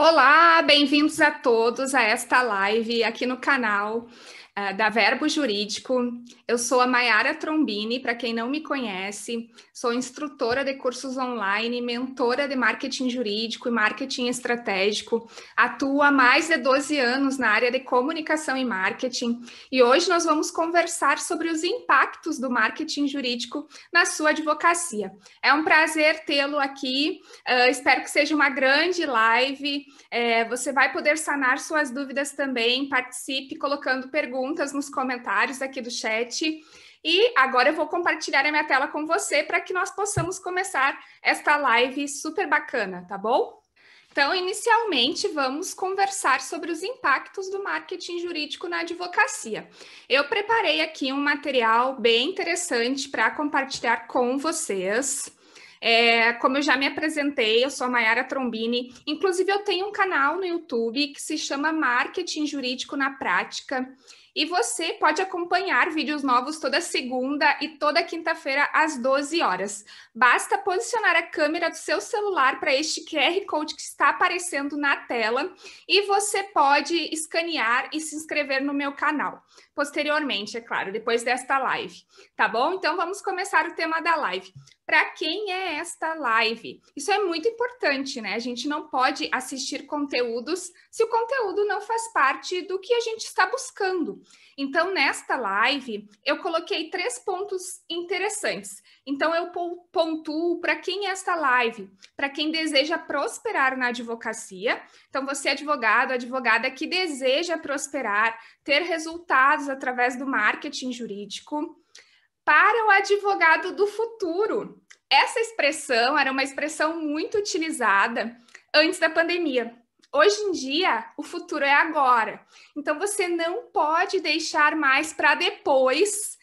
Olá, bem-vindos a todos a esta live aqui no canal. Ah, da Verbo Jurídico. Eu sou a Maiara Trombini, para quem não me conhece, sou instrutora de cursos online, mentora de marketing jurídico e marketing estratégico. Atuo há mais de 12 anos na área de comunicação e marketing, e hoje nós vamos conversar sobre os impactos do marketing jurídico na sua advocacia. É um prazer tê-lo aqui. Uh, espero que seja uma grande live. É, você vai poder sanar suas dúvidas também. Participe colocando perguntas perguntas nos comentários aqui do chat. E agora eu vou compartilhar a minha tela com você para que nós possamos começar esta live super bacana, tá bom? Então, inicialmente, vamos conversar sobre os impactos do marketing jurídico na advocacia. Eu preparei aqui um material bem interessante para compartilhar com vocês. É, como eu já me apresentei, eu sou a Mayara Trombini. Inclusive, eu tenho um canal no YouTube que se chama Marketing Jurídico na Prática. E você pode acompanhar vídeos novos toda segunda e toda quinta-feira às 12 horas. Basta posicionar a câmera do seu celular para este QR Code que está aparecendo na tela e você pode escanear e se inscrever no meu canal. Posteriormente, é claro, depois desta live, tá bom? Então vamos começar o tema da live para quem é esta live. Isso é muito importante, né? A gente não pode assistir conteúdos se o conteúdo não faz parte do que a gente está buscando. Então, nesta live, eu coloquei três pontos interessantes. Então, eu pontuo para quem é esta live, para quem deseja prosperar na advocacia. Então, você, advogado, advogada que deseja prosperar, ter resultados através do marketing jurídico para o advogado do futuro. Essa expressão era uma expressão muito utilizada antes da pandemia. Hoje em dia, o futuro é agora. Então, você não pode deixar mais para depois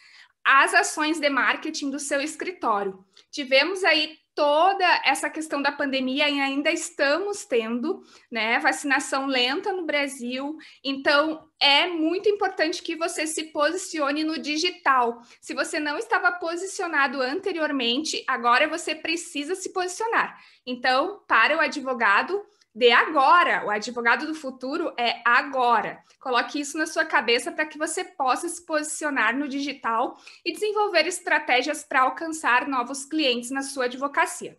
as ações de marketing do seu escritório. Tivemos aí toda essa questão da pandemia e ainda estamos tendo, né, vacinação lenta no Brasil. Então, é muito importante que você se posicione no digital. Se você não estava posicionado anteriormente, agora você precisa se posicionar. Então, para o advogado, de agora. O advogado do futuro é agora. Coloque isso na sua cabeça para que você possa se posicionar no digital e desenvolver estratégias para alcançar novos clientes na sua advocacia.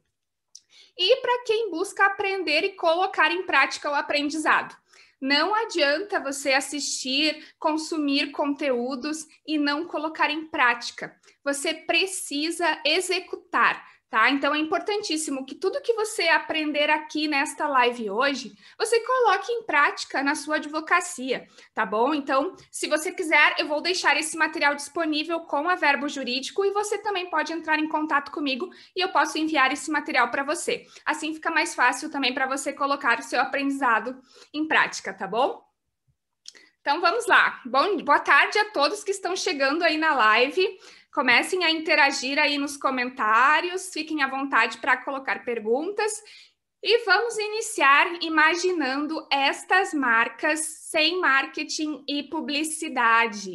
E para quem busca aprender e colocar em prática o aprendizado. Não adianta você assistir, consumir conteúdos e não colocar em prática. Você precisa executar tá? Então é importantíssimo que tudo que você aprender aqui nesta live hoje, você coloque em prática na sua advocacia, tá bom? Então, se você quiser, eu vou deixar esse material disponível com a Verbo Jurídico e você também pode entrar em contato comigo e eu posso enviar esse material para você. Assim fica mais fácil também para você colocar o seu aprendizado em prática, tá bom? Então vamos lá. Bom, boa tarde a todos que estão chegando aí na live comecem a interagir aí nos comentários, fiquem à vontade para colocar perguntas. E vamos iniciar imaginando estas marcas sem marketing e publicidade.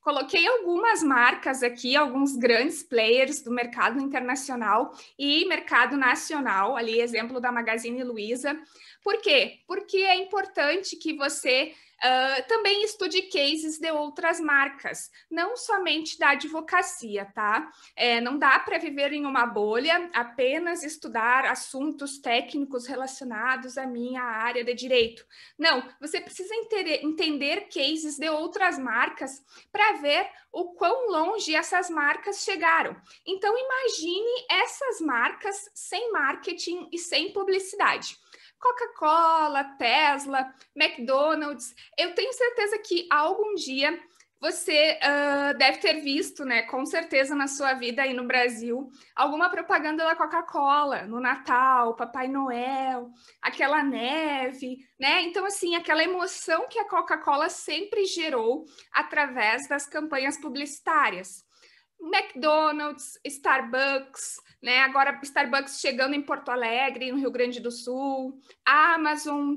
Coloquei algumas marcas aqui, alguns grandes players do mercado internacional e mercado nacional, ali exemplo da Magazine Luiza. Por quê? Porque é importante que você ah, também estude cases de outras marcas, não somente da advocacia, tá? É, não dá para viver em uma bolha, apenas estudar assuntos técnicos relacionados à minha área de direito. Não, você precisa entender cases de outras marcas para ver o quão longe essas marcas chegaram. Então, imagine essas marcas sem marketing e sem publicidade. Coca-Cola, Tesla, McDonald's. Eu tenho certeza que algum dia você uh, deve ter visto, né, com certeza na sua vida aí no Brasil, alguma propaganda da Coca-Cola no Natal, Papai Noel, aquela neve, né? Então, assim, aquela emoção que a Coca-Cola sempre gerou através das campanhas publicitárias. McDonald's, Starbucks, né? Agora, Starbucks chegando em Porto Alegre, no Rio Grande do Sul, Amazon,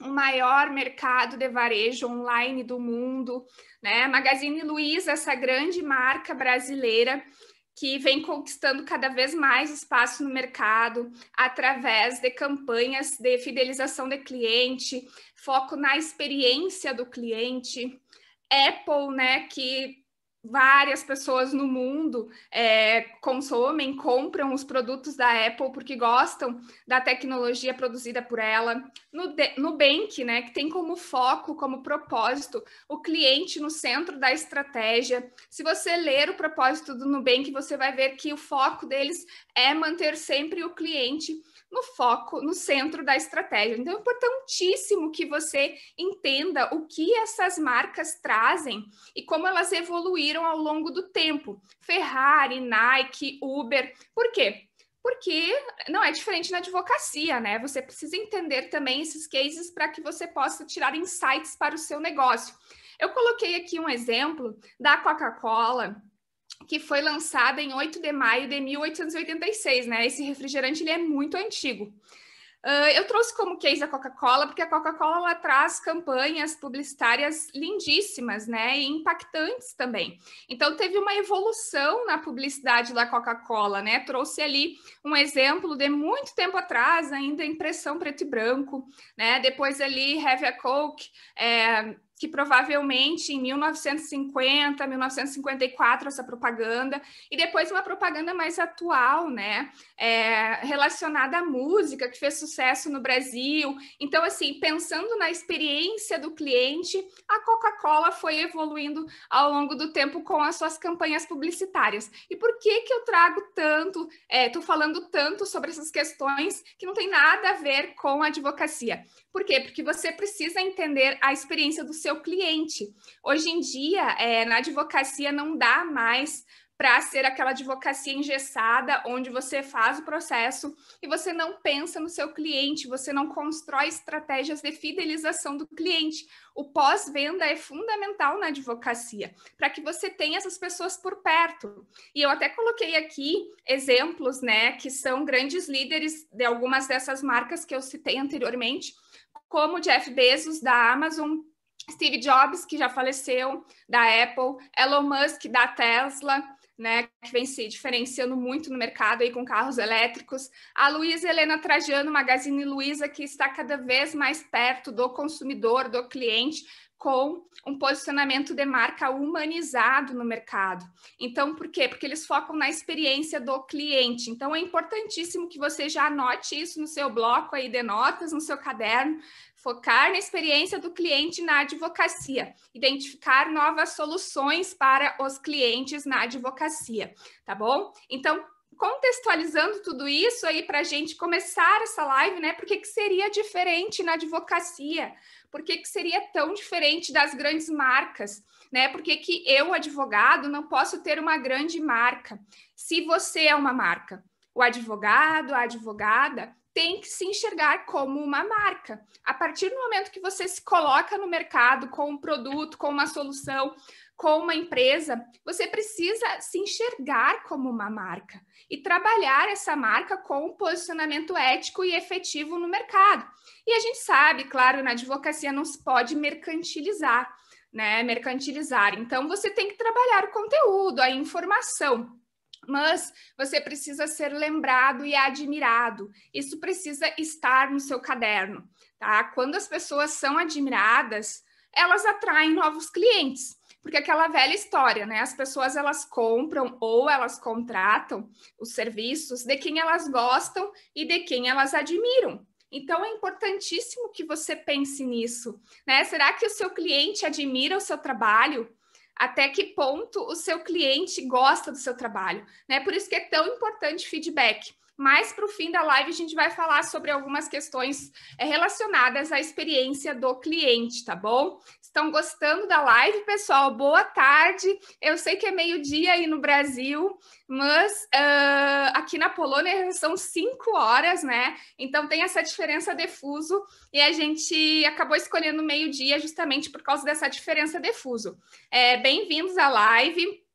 o maior mercado de varejo online do mundo, né? Magazine Luiza, essa grande marca brasileira que vem conquistando cada vez mais espaço no mercado através de campanhas de fidelização de cliente, foco na experiência do cliente. Apple, né, que várias pessoas no mundo é, consomem, compram os produtos da Apple porque gostam da tecnologia produzida por ela. No Nubank, né, que tem como foco, como propósito, o cliente no centro da estratégia. Se você ler o propósito do Nubank, você vai ver que o foco deles é manter sempre o cliente no foco, no centro da estratégia. Então, é importantíssimo que você entenda o que essas marcas trazem e como elas evoluíram ao longo do tempo. Ferrari, Nike, Uber. Por quê? porque não é diferente na advocacia, né? Você precisa entender também esses cases para que você possa tirar insights para o seu negócio. Eu coloquei aqui um exemplo da Coca-Cola que foi lançada em 8 de maio de 1886, né? Esse refrigerante ele é muito antigo. Uh, eu trouxe como case a Coca-Cola, porque a Coca-Cola traz campanhas publicitárias lindíssimas, né? E impactantes também. Então, teve uma evolução na publicidade da Coca-Cola, né? Trouxe ali um exemplo de muito tempo atrás, ainda impressão preto e branco, né? Depois ali, Heavy a Coke, é, que provavelmente em 1950, 1954 essa propaganda, e depois uma propaganda mais atual, né, é, relacionada à música, que fez sucesso no Brasil. Então, assim, pensando na experiência do cliente, a Coca-Cola foi evoluindo ao longo do tempo com as suas campanhas publicitárias. E por que que eu trago tanto, estou é, falando tanto sobre essas questões que não tem nada a ver com a advocacia? Por quê? Porque você precisa entender a experiência do seu cliente. Hoje em dia, é, na advocacia, não dá mais para ser aquela advocacia engessada, onde você faz o processo e você não pensa no seu cliente, você não constrói estratégias de fidelização do cliente. O pós-venda é fundamental na advocacia, para que você tenha essas pessoas por perto. E eu até coloquei aqui exemplos, né, que são grandes líderes de algumas dessas marcas que eu citei anteriormente, como Jeff Bezos da Amazon, Steve Jobs, que já faleceu, da Apple, Elon Musk da Tesla, né, que vem se diferenciando muito no mercado aí com carros elétricos, a Luísa Helena Trajano, Magazine Luiza, que está cada vez mais perto do consumidor, do cliente, com um posicionamento de marca humanizado no mercado. Então, por quê? Porque eles focam na experiência do cliente. Então, é importantíssimo que você já anote isso no seu bloco aí de notas, no seu caderno, focar na experiência do cliente na advocacia, identificar novas soluções para os clientes na advocacia, tá bom? Então, contextualizando tudo isso aí para a gente começar essa live, né? Por que, que seria diferente na advocacia? Por que, que seria tão diferente das grandes marcas? Né? Por que, que eu, advogado, não posso ter uma grande marca? Se você é uma marca, o advogado, a advogada tem que se enxergar como uma marca. A partir do momento que você se coloca no mercado com um produto, com uma solução, com uma empresa, você precisa se enxergar como uma marca e trabalhar essa marca com um posicionamento ético e efetivo no mercado. E a gente sabe, claro, na advocacia não se pode mercantilizar, né? Mercantilizar. Então você tem que trabalhar o conteúdo, a informação mas você precisa ser lembrado e admirado. Isso precisa estar no seu caderno, tá? Quando as pessoas são admiradas, elas atraem novos clientes porque aquela velha história, né? As pessoas elas compram ou elas contratam os serviços de quem elas gostam e de quem elas admiram. Então é importantíssimo que você pense nisso, né? Será que o seu cliente admira o seu trabalho? Até que ponto o seu cliente gosta do seu trabalho, né? Por isso que é tão importante feedback mais para o fim da live, a gente vai falar sobre algumas questões eh, relacionadas à experiência do cliente, tá bom? Estão gostando da live, pessoal? Boa tarde. Eu sei que é meio-dia aí no Brasil, mas uh, aqui na Polônia são cinco horas, né? Então tem essa diferença de fuso e a gente acabou escolhendo meio-dia justamente por causa dessa diferença de fuso. É, eh, Bem-vindos à live.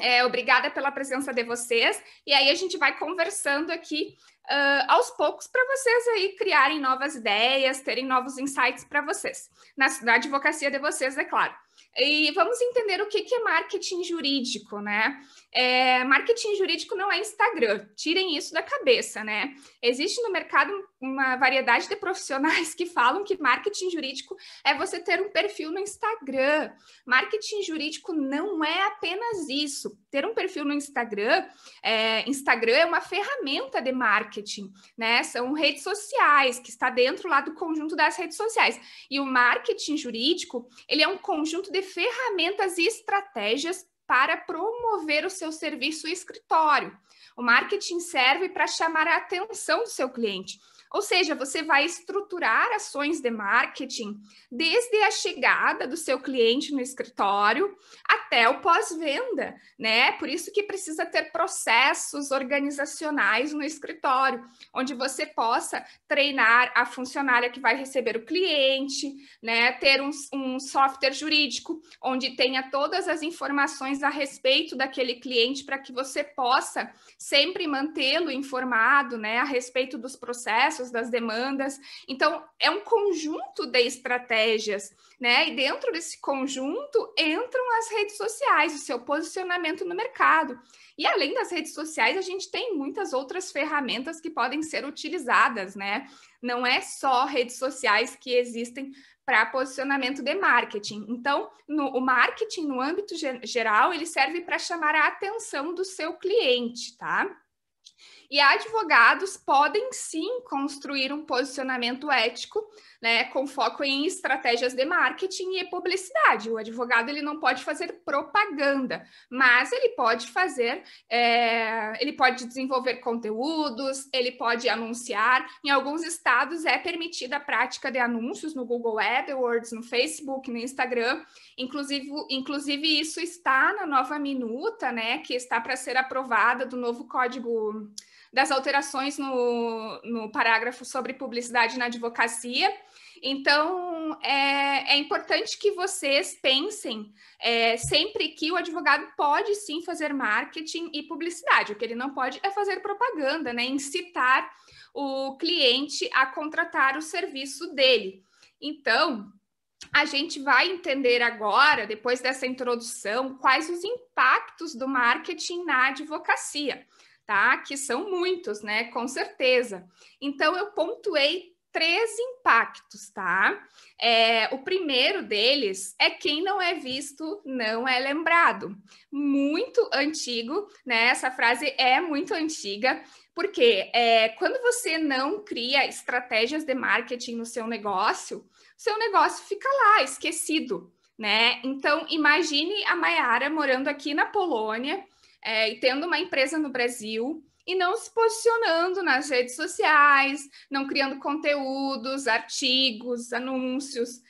É, obrigada pela presença de vocês. E aí a gente vai conversando aqui uh, aos poucos para vocês aí criarem novas ideias, terem novos insights para vocês, na, na advocacia de vocês, é claro. E vamos entender o que, que é marketing jurídico, né? É, marketing jurídico não é Instagram, tirem isso da cabeça, né? Existe no mercado uma variedade de profissionais que falam que marketing jurídico é você ter um perfil no Instagram. Marketing jurídico não é apenas isso. Ter um perfil no Instagram, é, Instagram é uma ferramenta de marketing, né? São redes sociais que está dentro lá do conjunto das redes sociais. E o marketing jurídico, ele é um conjunto de ferramentas e estratégias para promover o seu serviço e escritório. O marketing serve para chamar a atenção do seu cliente. Ou seja, você vai estruturar ações de marketing desde a chegada do seu cliente no escritório até o pós-venda, né? Por isso que precisa ter processos organizacionais no escritório, onde você possa treinar a funcionária que vai receber o cliente, né? Ter um, um software jurídico onde tenha todas as informações a respeito daquele cliente para que você possa sempre mantê-lo informado, né, a respeito dos processos processos, das demandas. Então, é um conjunto de estratégias, né? E dentro desse conjunto entram as redes sociais, o seu posicionamento no mercado. E além das redes sociais, a gente tem muitas outras ferramentas que podem ser utilizadas, né? Não é só redes sociais que existem para posicionamento de marketing. Então, no, o marketing no âmbito geral, ele serve para chamar a atenção do seu cliente, tá? E advogados podem sim construir um posicionamento ético, né, com foco em estratégias de marketing e publicidade. O advogado ele não pode fazer propaganda, mas ele pode fazer, é, ele pode desenvolver conteúdos, ele pode anunciar. Em alguns estados é permitida a prática de anúncios no Google AdWords, no Facebook, no Instagram. Inclusive, inclusive isso está na nova minuta, né, que está para ser aprovada do novo código das alterações no, no parágrafo sobre publicidade na advocacia. Então, é, é importante que vocês pensem é, sempre que o advogado pode sim fazer marketing e publicidade, o que ele não pode é fazer propaganda, né? incitar o cliente a contratar o serviço dele. Então, a gente vai entender agora, depois dessa introdução, quais os impactos do marketing na advocacia tá? Que são muitos, né? Com certeza. Então, eu pontuei três impactos, tá? É, o primeiro deles é quem não é visto não é lembrado. Muito antigo, né? Essa frase é muito antiga, porque é, quando você não cria estratégias de marketing no seu negócio, seu negócio fica lá esquecido, né? Então imagine a Mayara morando aqui na Polônia é, e tendo uma empresa no Brasil e não se posicionando nas redes sociais, não criando conteúdos, artigos, anúncios,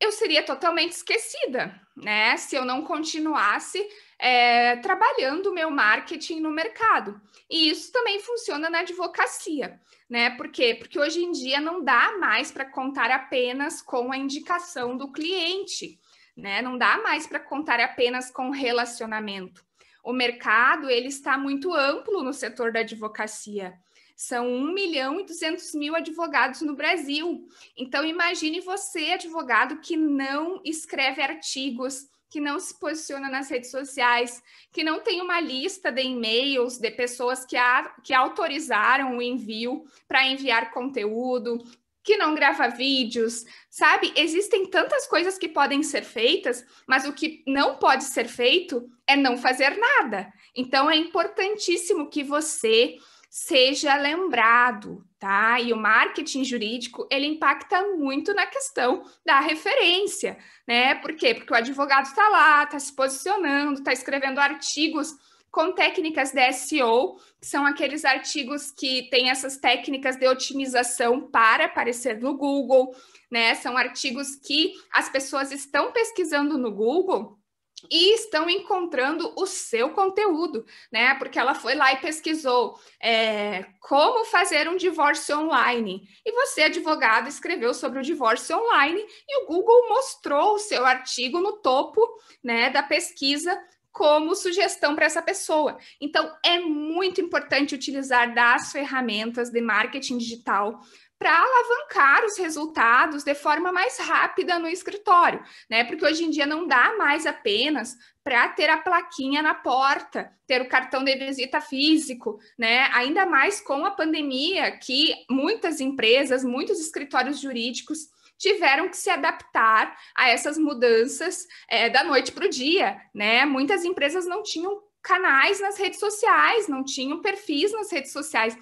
eu seria totalmente esquecida, né? Se eu não continuasse é, trabalhando o meu marketing no mercado. E isso também funciona na advocacia, né? Por quê? Porque hoje em dia não dá mais para contar apenas com a indicação do cliente, né? Não dá mais para contar apenas com relacionamento. O mercado ele está muito amplo no setor da advocacia. São 1 milhão e 200 mil advogados no Brasil. Então, imagine você, advogado, que não escreve artigos, que não se posiciona nas redes sociais, que não tem uma lista de e-mails de pessoas que, a, que autorizaram o envio para enviar conteúdo, que não grava vídeos, sabe? Existem tantas coisas que podem ser feitas, mas o que não pode ser feito é não fazer nada. Então é importantíssimo que você seja lembrado, tá? E o marketing jurídico, ele impacta muito na questão da referência, né? Por quê? Porque o advogado está lá, está se posicionando, está escrevendo artigos com técnicas de SEO, que são aqueles artigos que têm essas técnicas de otimização para aparecer no Google, né? São artigos que as pessoas estão pesquisando no Google e estão encontrando o seu conteúdo, né? Porque ela foi lá e pesquisou é, como fazer um divórcio online. E você, advogado, escreveu sobre o divórcio online e o Google mostrou o seu artigo no topo, né, da pesquisa como sugestão para essa pessoa. Então, é muito importante utilizar das ferramentas de marketing digital para alavancar os resultados de forma mais rápida no escritório, né? Porque hoje em dia não dá mais apenas para ter a plaquinha na porta, ter o cartão de visita físico, né? Ainda mais com a pandemia que muitas empresas, muitos escritórios jurídicos tiveram que se adaptar a essas mudanças é, da noite para o dia, né? Muitas empresas não tinham canais nas redes sociais, não tinham perfis nas redes sociais,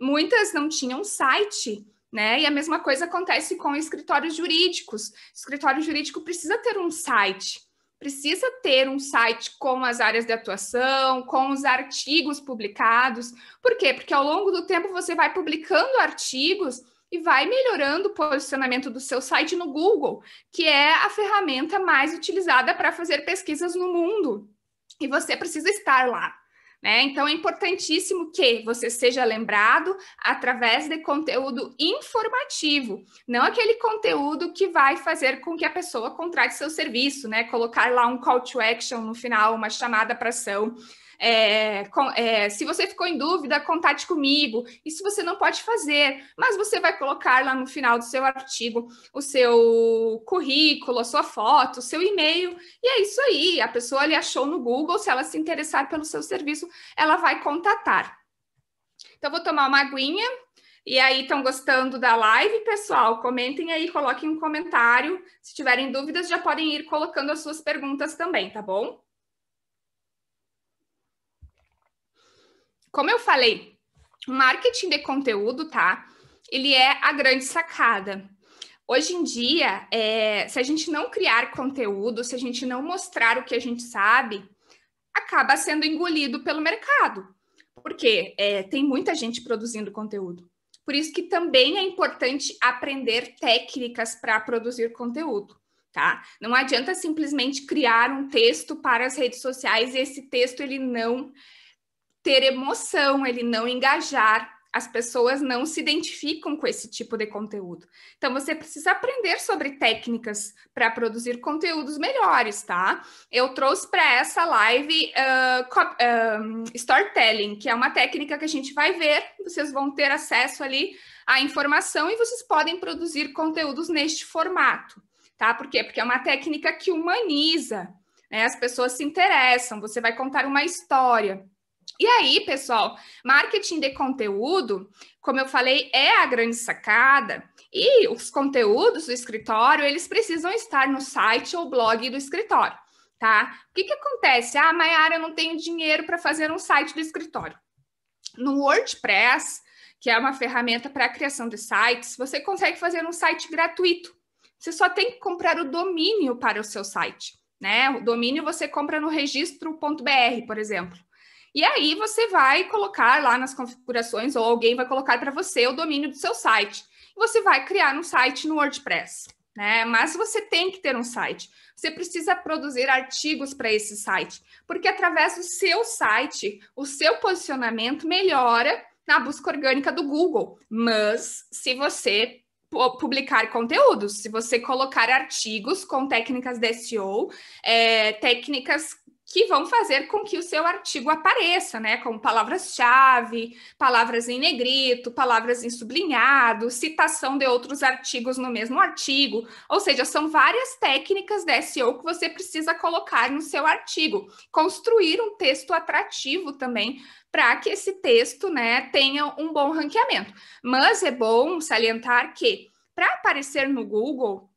muitas não tinham site. Né? E a mesma coisa acontece com escritórios jurídicos. escritório jurídico precisa ter um site, precisa ter um site com as áreas de atuação, com os artigos publicados. Por quê? Porque ao longo do tempo você vai publicando artigos e vai melhorando o posicionamento do seu site no Google, que é a ferramenta mais utilizada para fazer pesquisas no mundo. E você precisa estar lá. Né? Então, é importantíssimo que você seja lembrado através de conteúdo informativo, não aquele conteúdo que vai fazer com que a pessoa contrate seu serviço, né? Colocar lá um call to action no final, uma chamada para ação. É, com, é, se você ficou em dúvida, contate comigo. Isso você não pode fazer, mas você vai colocar lá no final do seu artigo o seu currículo, a sua foto, o seu e-mail, e é isso aí. A pessoa lhe achou no Google, se ela se interessar pelo seu serviço, ela vai contatar. Então, vou tomar uma aguinha. E aí, estão gostando da live, pessoal? Comentem aí, coloquem um comentário. Se tiverem dúvidas, já podem ir colocando as suas perguntas também, tá bom? Como eu falei, marketing de conteúdo, tá? Ele é a grande sacada. Hoje em dia, é, se a gente não criar conteúdo, se a gente não mostrar o que a gente sabe, acaba sendo engolido pelo mercado, porque é, tem muita gente produzindo conteúdo. Por isso que também é importante aprender técnicas para produzir conteúdo, tá? Não adianta simplesmente criar um texto para as redes sociais e esse texto ele não ter emoção, ele não engajar. As pessoas não se identificam com esse tipo de conteúdo. Então, você precisa aprender sobre técnicas para produzir conteúdos melhores, tá? Eu trouxe para essa live uh, um, storytelling, que é uma técnica que a gente vai ver, vocês vão ter acesso ali à informação e vocês podem produzir conteúdos neste formato, tá? Por quê? Porque é uma técnica que humaniza, né? As pessoas se interessam, você vai contar uma história. E aí, pessoal, marketing de conteúdo, como eu falei, é a grande sacada. E os conteúdos do escritório, eles precisam estar no site ou blog do escritório, tá? O que, que acontece? Ah, Mayara, eu não tenho dinheiro para fazer um site do escritório. No WordPress, que é uma ferramenta para a criação de sites, você consegue fazer um site gratuito. Você só tem que comprar o domínio para o seu site, né? O domínio você compra no registro.br, por exemplo. E aí você vai colocar lá nas configurações, ou alguém vai colocar para você o domínio do seu site. Você vai criar um site no WordPress. Né? Mas você tem que ter um site. Você precisa produzir artigos para esse site, porque através do seu site, o seu posicionamento melhora na busca orgânica do Google. Mas se você publicar conteúdos, se você colocar artigos com técnicas de SEO, é, eh, técnicas que vão fazer com que o seu artigo apareça, né? Como palavras-chave, palavras em negrito, palavras em sublinhado, citação de outros artigos no mesmo artigo. Ou seja, são várias técnicas da SEO que você precisa colocar no seu artigo. Construir um texto atrativo também para que esse texto, né, tenha um bom ranqueamento. Mas é bom salientar que para aparecer no Google,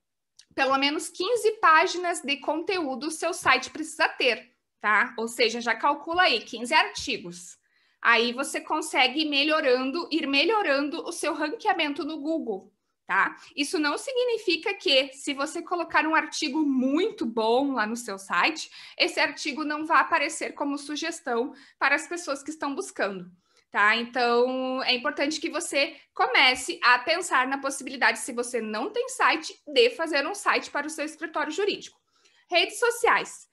pelo menos 15 páginas de conteúdo o seu site precisa ter tá? Ou seja, já calcula aí 15 artigos. Aí você consegue ir melhorando, ir melhorando o seu ranqueamento no Google, tá? Isso não significa que se você colocar um artigo muito bom lá no seu site, esse artigo não vai aparecer como sugestão para as pessoas que estão buscando. Tá? Então, é importante que você comece a pensar na possibilidade, se você não tem site, de fazer um site para o seu escritório jurídico. Redes sociais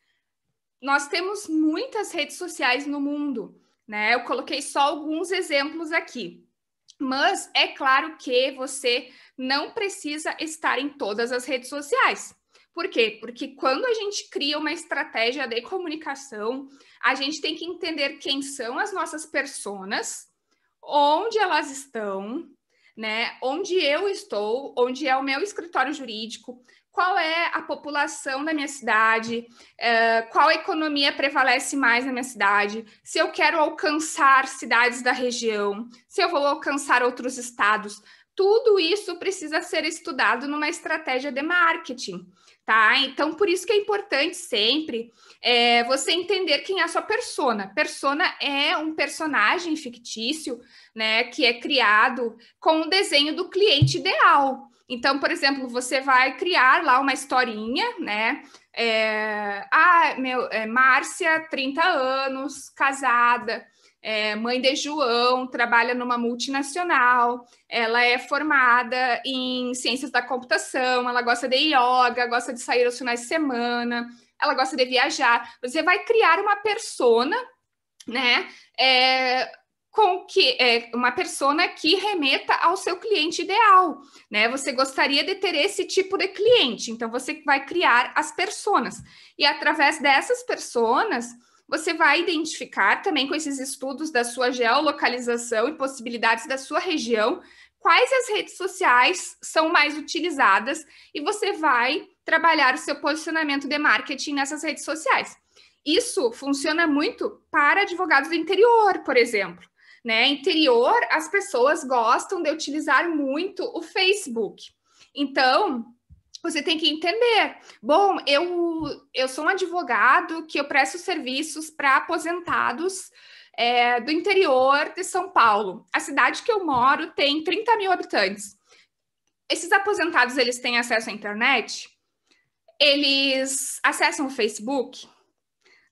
nós temos muitas redes sociais no mundo, né? Eu coloquei só alguns exemplos aqui. Mas é claro que você não precisa estar em todas as redes sociais. Por quê? Porque quando a gente cria uma estratégia de comunicação, a gente tem que entender quem são as nossas personas, onde elas estão, né? Onde eu estou, onde é o meu escritório jurídico, qual é a população da minha cidade, é, qual economia prevalece mais na minha cidade, se eu quero alcançar cidades da região, se eu vou alcançar outros estados. Tudo isso precisa ser estudado numa estratégia de marketing, tá? Então, por isso que é importante sempre é, você entender quem é a sua persona. Persona é um personagem fictício, né, que é criado com o desenho do cliente ideal. Então, por exemplo, você vai criar lá uma historinha, né? É, ah, meu, é, Márcia, 30 anos, casada, é, mãe de João, trabalha numa multinacional, ela é formada em ciências da computação, ela gosta de yoga, gosta de sair aos finais de semana, ela gosta de viajar. Você vai criar uma persona, né? É, com que é, uma persona que remeta ao seu cliente ideal, né? Você gostaria de ter esse tipo de cliente, então você vai criar as personas e através dessas personas você vai identificar também com esses estudos da sua geolocalização e possibilidades da sua região quais as redes sociais são mais utilizadas e você vai trabalhar o seu posicionamento de marketing nessas redes sociais. Isso funciona muito para advogados do interior, por exemplo né, interior, as pessoas gostam de utilizar muito o Facebook. Então, você tem que entender. Bom, eu, eu sou um advogado que eu presto serviços para aposentados é, do interior de São Paulo. A cidade que eu moro tem 30 mil habitantes. Esses aposentados, eles têm acesso à internet? Eles acessam o Facebook?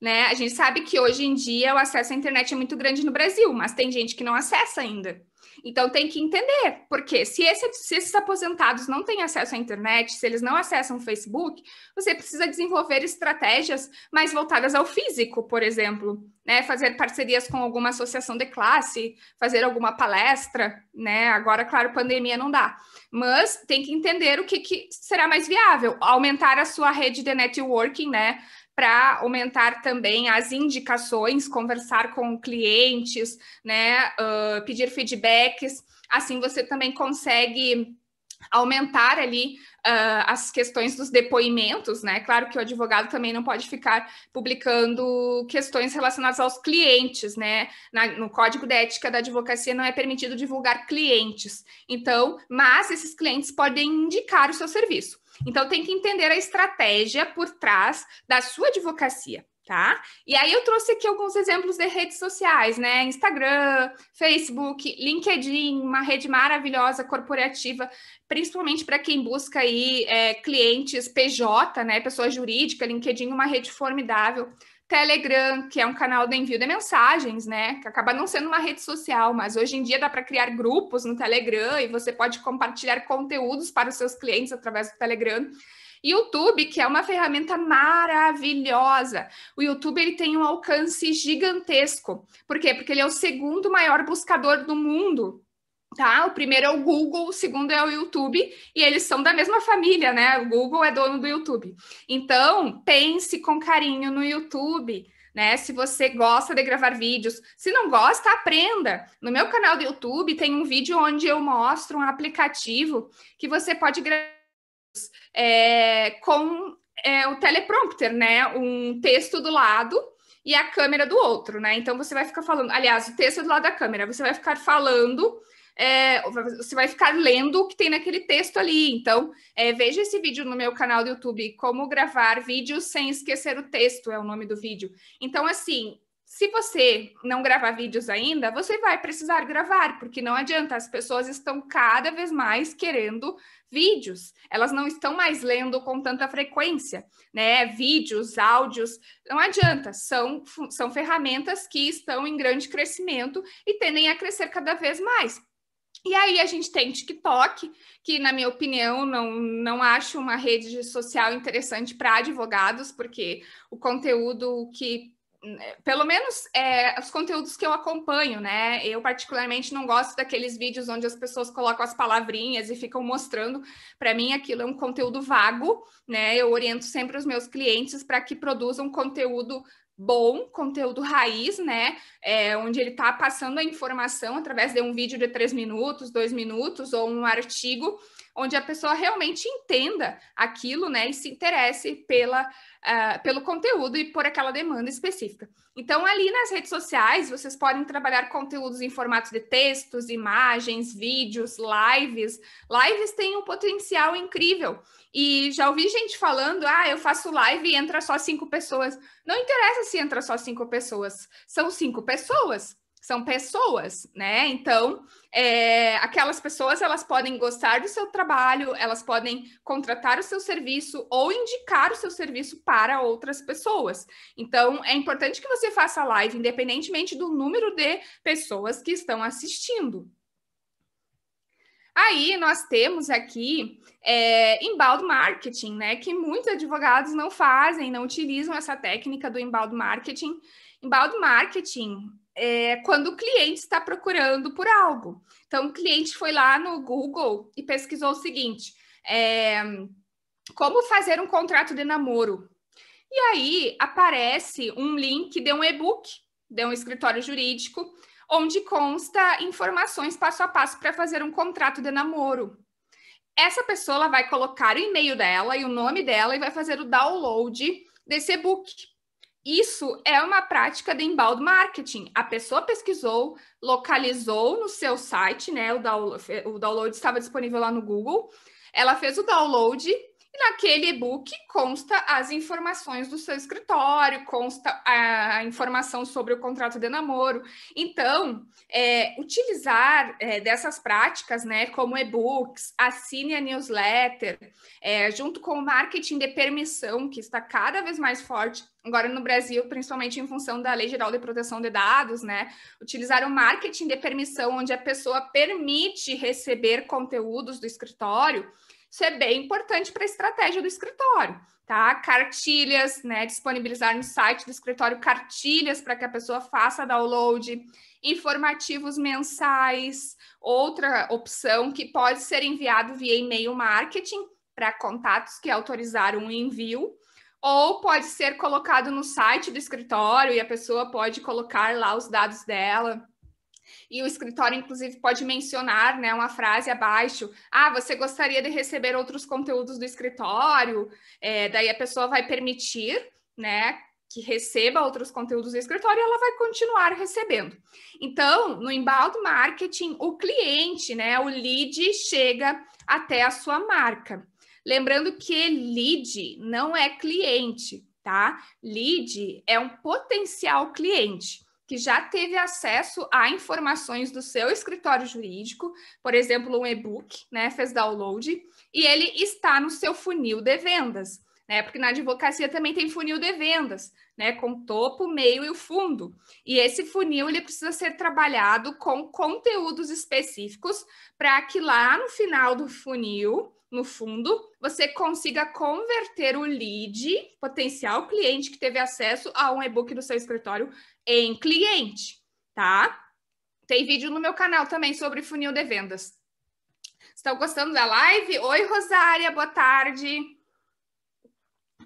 Né? A gente sabe que hoje em dia o acesso à internet é muito grande no Brasil, mas tem gente que não acessa ainda. Então tem que entender, porque se, esse, se esses aposentados não têm acesso à internet, se eles não acessam o Facebook, você precisa desenvolver estratégias mais voltadas ao físico, por exemplo, né? Fazer parcerias com alguma associação de classe, fazer alguma palestra, né? Agora, claro, pandemia não dá, mas tem que entender o que, que será mais viável, aumentar a sua rede de networking, né? para aumentar também as indicações, conversar com clientes, né, uh, pedir feedbacks. Assim você também consegue aumentar ali uh, as questões dos depoimentos, né? Claro que o advogado também não pode ficar publicando questões relacionadas aos clientes, né? Na, no código de ética da advocacia não é permitido divulgar clientes. Então, mas esses clientes podem indicar o seu serviço. Então, tem que entender a estratégia por trás da sua advocacia tá? E aí eu trouxe aqui alguns exemplos de redes sociais, né? Instagram, Facebook, LinkedIn, uma rede maravilhosa corporativa, principalmente para quem busca aí é, clientes PJ, né? Pessoa jurídica, LinkedIn, uma rede formidável Telegram, que é um canal de envio de mensagens, né? Que acaba não sendo uma rede social, mas hoje em dia dá para criar grupos no Telegram e você pode compartilhar conteúdos para os seus clientes através do Telegram. YouTube, que é uma ferramenta maravilhosa. O YouTube ele tem um alcance gigantesco. Por quê? Porque ele é o segundo maior buscador do mundo tá? O primeiro é o Google, o segundo é o YouTube, e eles são da mesma família, né? O Google é dono do YouTube. Então, pense com carinho no YouTube. Né? Se você gosta de gravar vídeos, se não gosta, aprenda. No meu canal do YouTube tem um vídeo onde eu mostro um aplicativo que você pode gravar é, com é, o teleprompter, né? Um texto do lado e a câmera do outro, né? Então você vai ficar falando, aliás, o texto é do lado da câmera, você vai ficar falando é, você vai ficar lendo o que tem naquele texto ali. Então, é, veja esse vídeo no meu canal do YouTube, como gravar vídeos sem esquecer o texto, é o nome do vídeo. Então, assim, se você não gravar vídeos ainda, você vai precisar gravar, porque não adianta, as pessoas estão cada vez mais querendo vídeos. Elas não estão mais lendo com tanta frequência, né? Vídeos, áudios, não adianta, são, são ferramentas que estão em grande crescimento e tendem a crescer cada vez mais. E aí a gente tem TikTok, que na minha opinião não, não acho uma rede social interessante para advogados, porque o conteúdo que pelo menos é, os conteúdos que eu acompanho, né? Eu particularmente não gosto daqueles vídeos onde as pessoas colocam as palavrinhas e ficam mostrando. Para mim, aquilo é um conteúdo vago, né? Eu oriento sempre os meus clientes para que produzam conteúdo bom, conteúdo raiz, né? É, onde ele está passando a informação através de um vídeo de três minutos, dois minutos ou um artigo onde a pessoa realmente entenda aquilo, né, e se interesse pela, uh, pelo conteúdo e por aquela demanda específica. Então, ali nas redes sociais, vocês podem trabalhar conteúdos em formato de textos, imagens, vídeos, lives. Lives têm um potencial incrível. E já ouvi gente falando: ah, eu faço live e entra só cinco pessoas. Não interessa se entra só cinco pessoas, são cinco pessoas são pessoas, né? Então, é, aquelas pessoas elas podem gostar do seu trabalho, elas podem contratar o seu serviço ou indicar o seu serviço para outras pessoas. Então, é importante que você faça a live, independentemente do número de pessoas que estão assistindo. Aí nós temos aqui é, marketing, né? Que muitos advogados não fazem, não utilizam essa técnica do embaldo marketing. Embaldo marketing é, quando o cliente está procurando por algo. Então, o cliente foi lá no Google e pesquisou o seguinte: é, como fazer um contrato de namoro? E aí aparece um link de um e-book, de um escritório jurídico, onde consta informações passo a passo para fazer um contrato de namoro. Essa pessoa vai colocar o e-mail dela e o nome dela e vai fazer o download desse e-book. Isso é uma prática de embalde marketing. A pessoa pesquisou, localizou no seu site, né? O download, o download estava disponível lá no Google. Ela fez o download, e naquele e-book consta as informações do seu escritório, consta a informação sobre o contrato de namoro. Então, é, utilizar é, dessas práticas, né, como e-books, assine a newsletter, é, junto com o marketing de permissão, que está cada vez mais forte agora no Brasil, principalmente em função da Lei Geral de Proteção de Dados, né? Utilizar o marketing de permissão, onde a pessoa permite receber conteúdos do escritório isso é bem importante para a estratégia do escritório, tá? Cartilhas, né? Disponibilizar no site do escritório cartilhas para que a pessoa faça download, informativos mensais, outra opção que pode ser enviado via e-mail marketing para contatos que autorizaram o envio, ou pode ser colocado no site do escritório e a pessoa pode colocar lá os dados dela e o escritório, inclusive, pode mencionar né, uma frase abaixo: ah, você gostaria de receber outros conteúdos do escritório? É, daí a pessoa vai permitir né, que receba outros conteúdos do escritório, e ela vai continuar recebendo. Então, no inbound marketing, o cliente, né, o lead chega até a sua marca. Lembrando que lead não é cliente, tá? Lead é um potencial cliente que já teve acesso a informações do seu escritório jurídico, por exemplo, um e-book, né, fez download, e ele está no seu funil de vendas, né? Porque na advocacia também tem funil de vendas, né, com topo, meio e o fundo. E esse funil ele precisa ser trabalhado com conteúdos específicos para que lá no final do funil no fundo, você consiga converter o lead, potencial cliente que teve acesso a um e-book do seu escritório, em cliente, tá? Tem vídeo no meu canal também sobre funil de vendas. Estão gostando da live? Oi, Rosária, boa tarde.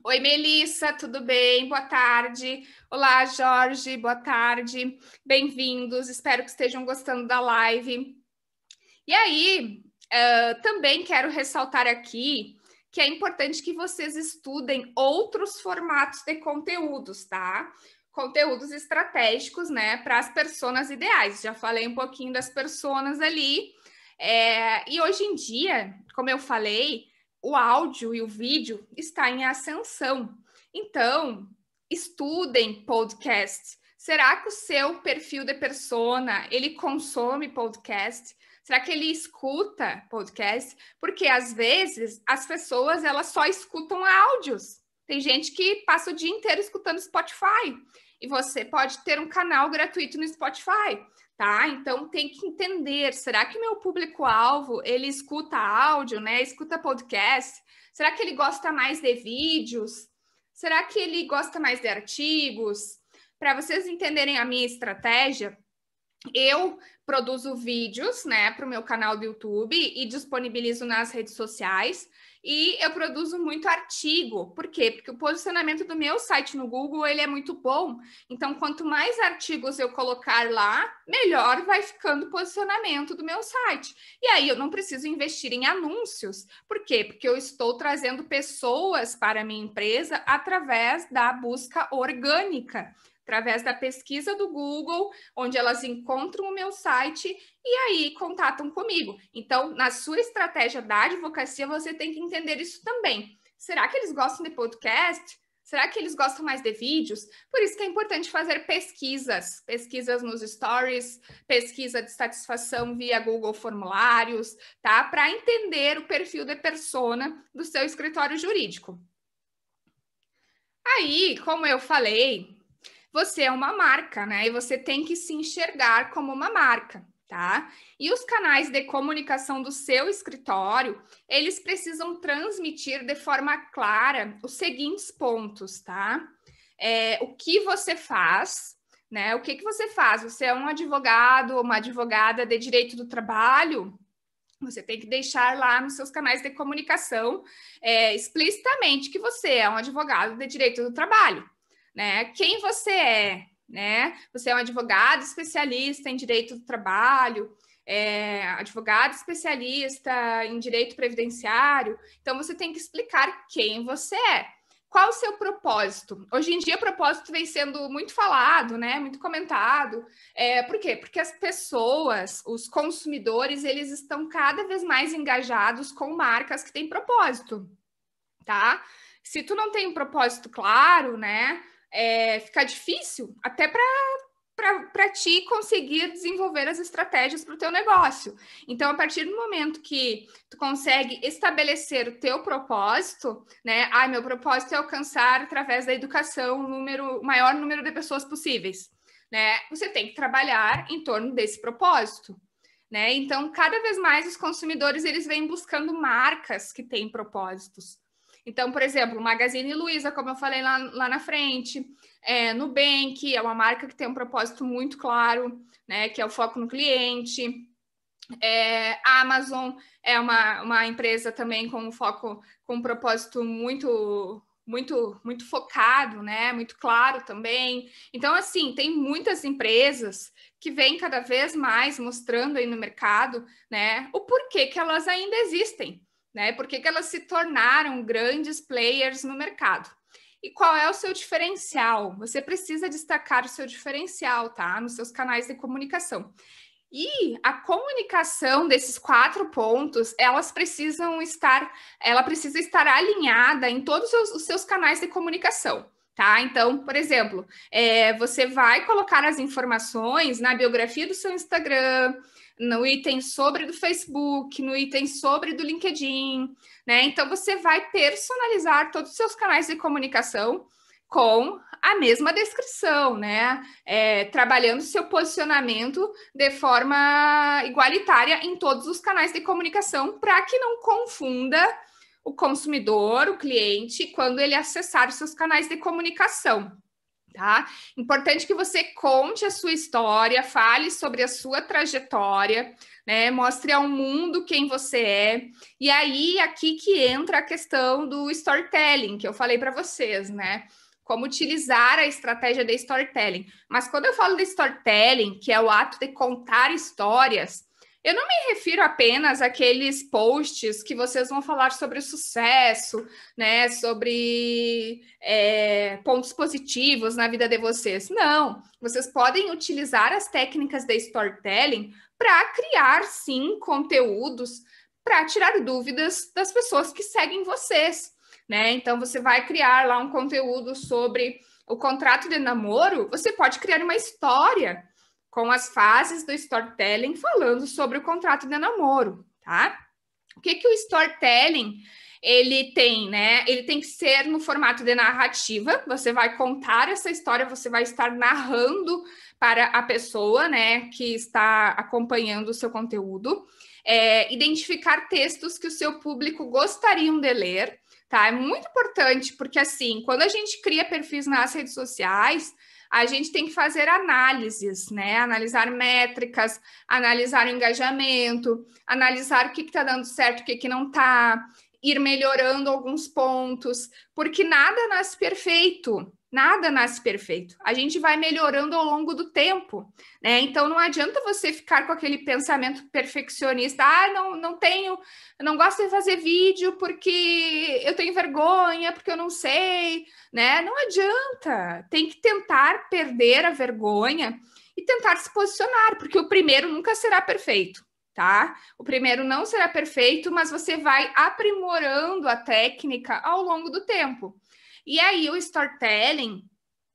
Oi, Melissa, tudo bem? Boa tarde. Olá, Jorge, boa tarde. Bem-vindos, espero que estejam gostando da live. E aí, uh, também quero ressaltar aqui que é importante que vocês estudem outros formatos de conteúdos, tá? conteúdos estratégicos, né, para as pessoas ideais. Já falei um pouquinho das pessoas ali. É, e hoje em dia, como eu falei, o áudio e o vídeo está em ascensão. Então, estudem podcasts. Será que o seu perfil de persona, ele consome podcast? Será que ele escuta podcast? Porque às vezes as pessoas elas só escutam áudios. Tem gente que passa o dia inteiro escutando Spotify e você pode ter um canal gratuito no Spotify, tá? Então tem que entender, será que meu público-alvo, ele escuta áudio, né? Escuta podcast? Será que ele gosta mais de vídeos? Será que ele gosta mais de artigos? Para vocês entenderem a minha estratégia, eu produzo vídeos, né, para o meu canal do YouTube e disponibilizo nas redes sociais e eu produzo muito artigo. Por quê? Porque o posicionamento do meu site no Google ele é muito bom. Então, quanto mais artigos eu colocar lá, melhor vai ficando o posicionamento do meu site. E aí eu não preciso investir em anúncios. Por quê? Porque eu estou trazendo pessoas para a minha empresa através da busca orgânica através da pesquisa do Google, onde elas encontram o meu site e aí contatam comigo. Então, na sua estratégia da advocacia, você tem que entender isso também. Será que eles gostam de podcast? Será que eles gostam mais de vídeos? Por isso que é importante fazer pesquisas, pesquisas nos stories, pesquisa de satisfação via Google Formulários, tá? Para entender o perfil de persona do seu escritório jurídico. Aí, como eu falei, você é uma marca, né? E você tem que se enxergar como uma marca, tá? E os canais de comunicação do seu escritório, eles precisam transmitir de forma clara os seguintes pontos, tá? É, o que você faz, né? O que, que você faz? Você é um advogado, ou uma advogada de direito do trabalho? Você tem que deixar lá nos seus canais de comunicação é, explicitamente que você é um advogado de direito do trabalho né? Quem você é, né? Você é um advogado especialista em direito do trabalho, é, advogado especialista em direito previdenciário. Então, você tem que explicar quem você é. Qual o seu propósito? Hoje em dia, o propósito vem sendo muito falado, né? Muito comentado. É, por quê? Porque as pessoas, os consumidores, eles estão cada vez mais engajados com marcas que têm propósito, tá? Se tu não tem um propósito claro, né? é, ficar difícil até para para ti conseguir desenvolver as estratégias para o teu negócio. Então, a partir do momento que tu consegue estabelecer o teu propósito, né? Ah, meu propósito é alcançar através da educação o número, maior número de pessoas possíveis, né? Você tem que trabalhar em torno desse propósito. Né? Então, cada vez mais os consumidores eles vêm buscando marcas que têm propósitos. Então, por exemplo, Magazine Luiza, como eu falei lá, lá na frente, é, Nubank, é uma marca que tem um propósito muito claro, né, que é o foco no cliente. É, a Amazon é uma, uma empresa também com um foco, com um propósito muito muito muito focado, né? Muito claro também. Então, assim, tem muitas empresas que vêm cada vez mais mostrando aí no mercado, né, o porquê que elas ainda existem né? Por que, que elas se tornaram grandes players no mercado? E qual é o seu diferencial? Você precisa destacar o seu diferencial, tá? Nos seus canais de comunicação. E a comunicação desses quatro pontos, elas precisam estar, ela precisa estar alinhada em todos os, os seus canais de comunicação. Tá? Então, por exemplo, é, você vai colocar as informações na biografia do seu Instagram, no item sobre do Facebook, no item sobre do LinkedIn, né? Então você vai personalizar todos os seus canais de comunicação com a mesma descrição, né? É, trabalhando seu posicionamento de forma igualitária em todos os canais de comunicação para que não confunda o consumidor, o cliente, quando ele acessar os seus canais de comunicação tá? Importante que você conte a sua história, fale sobre a sua trajetória, né? Mostre ao mundo quem você é. E aí aqui que entra a questão do storytelling, que eu falei para vocês, né? como utilizar a estratégia de storytelling. Mas quando eu falo de storytelling, que é o ato de contar histórias, eu não me refiro apenas àqueles posts que vocês vão falar sobre sucesso, né? Sobre é, pontos positivos na vida de vocês. Não, vocês podem utilizar as técnicas de storytelling para criar sim conteúdos para tirar dúvidas das pessoas que seguem vocês. Né? Então você vai criar lá um conteúdo sobre o contrato de namoro, você pode criar uma história com as fases do storytelling falando sobre o contrato de namoro, tá? O que, que o storytelling ele tem, né? Ele tem que ser no formato de narrativa. Você vai contar essa história, você vai estar narrando para a pessoa, né, que está acompanhando o seu conteúdo. É, identificar textos que o seu público gostariam de ler, tá? É muito importante porque assim, quando a gente cria perfis nas redes sociais, a gente tem que fazer análises, né? Analisar métricas, analisar o engajamento, analisar o que está dando certo, o que, que não está, ir melhorando alguns pontos, porque nada nasce perfeito. Nada nasce perfeito. A gente vai melhorando ao longo do tempo, né? Então não adianta você ficar com aquele pensamento perfeccionista. Ah, não, não tenho, não gosto de fazer vídeo porque eu tenho vergonha, porque eu não sei, né? Não adianta. Tem que tentar perder a vergonha e tentar se posicionar, porque o primeiro nunca será perfeito. Tá? O primeiro não será perfeito, mas você vai aprimorando a técnica ao longo do tempo. E aí o storytelling,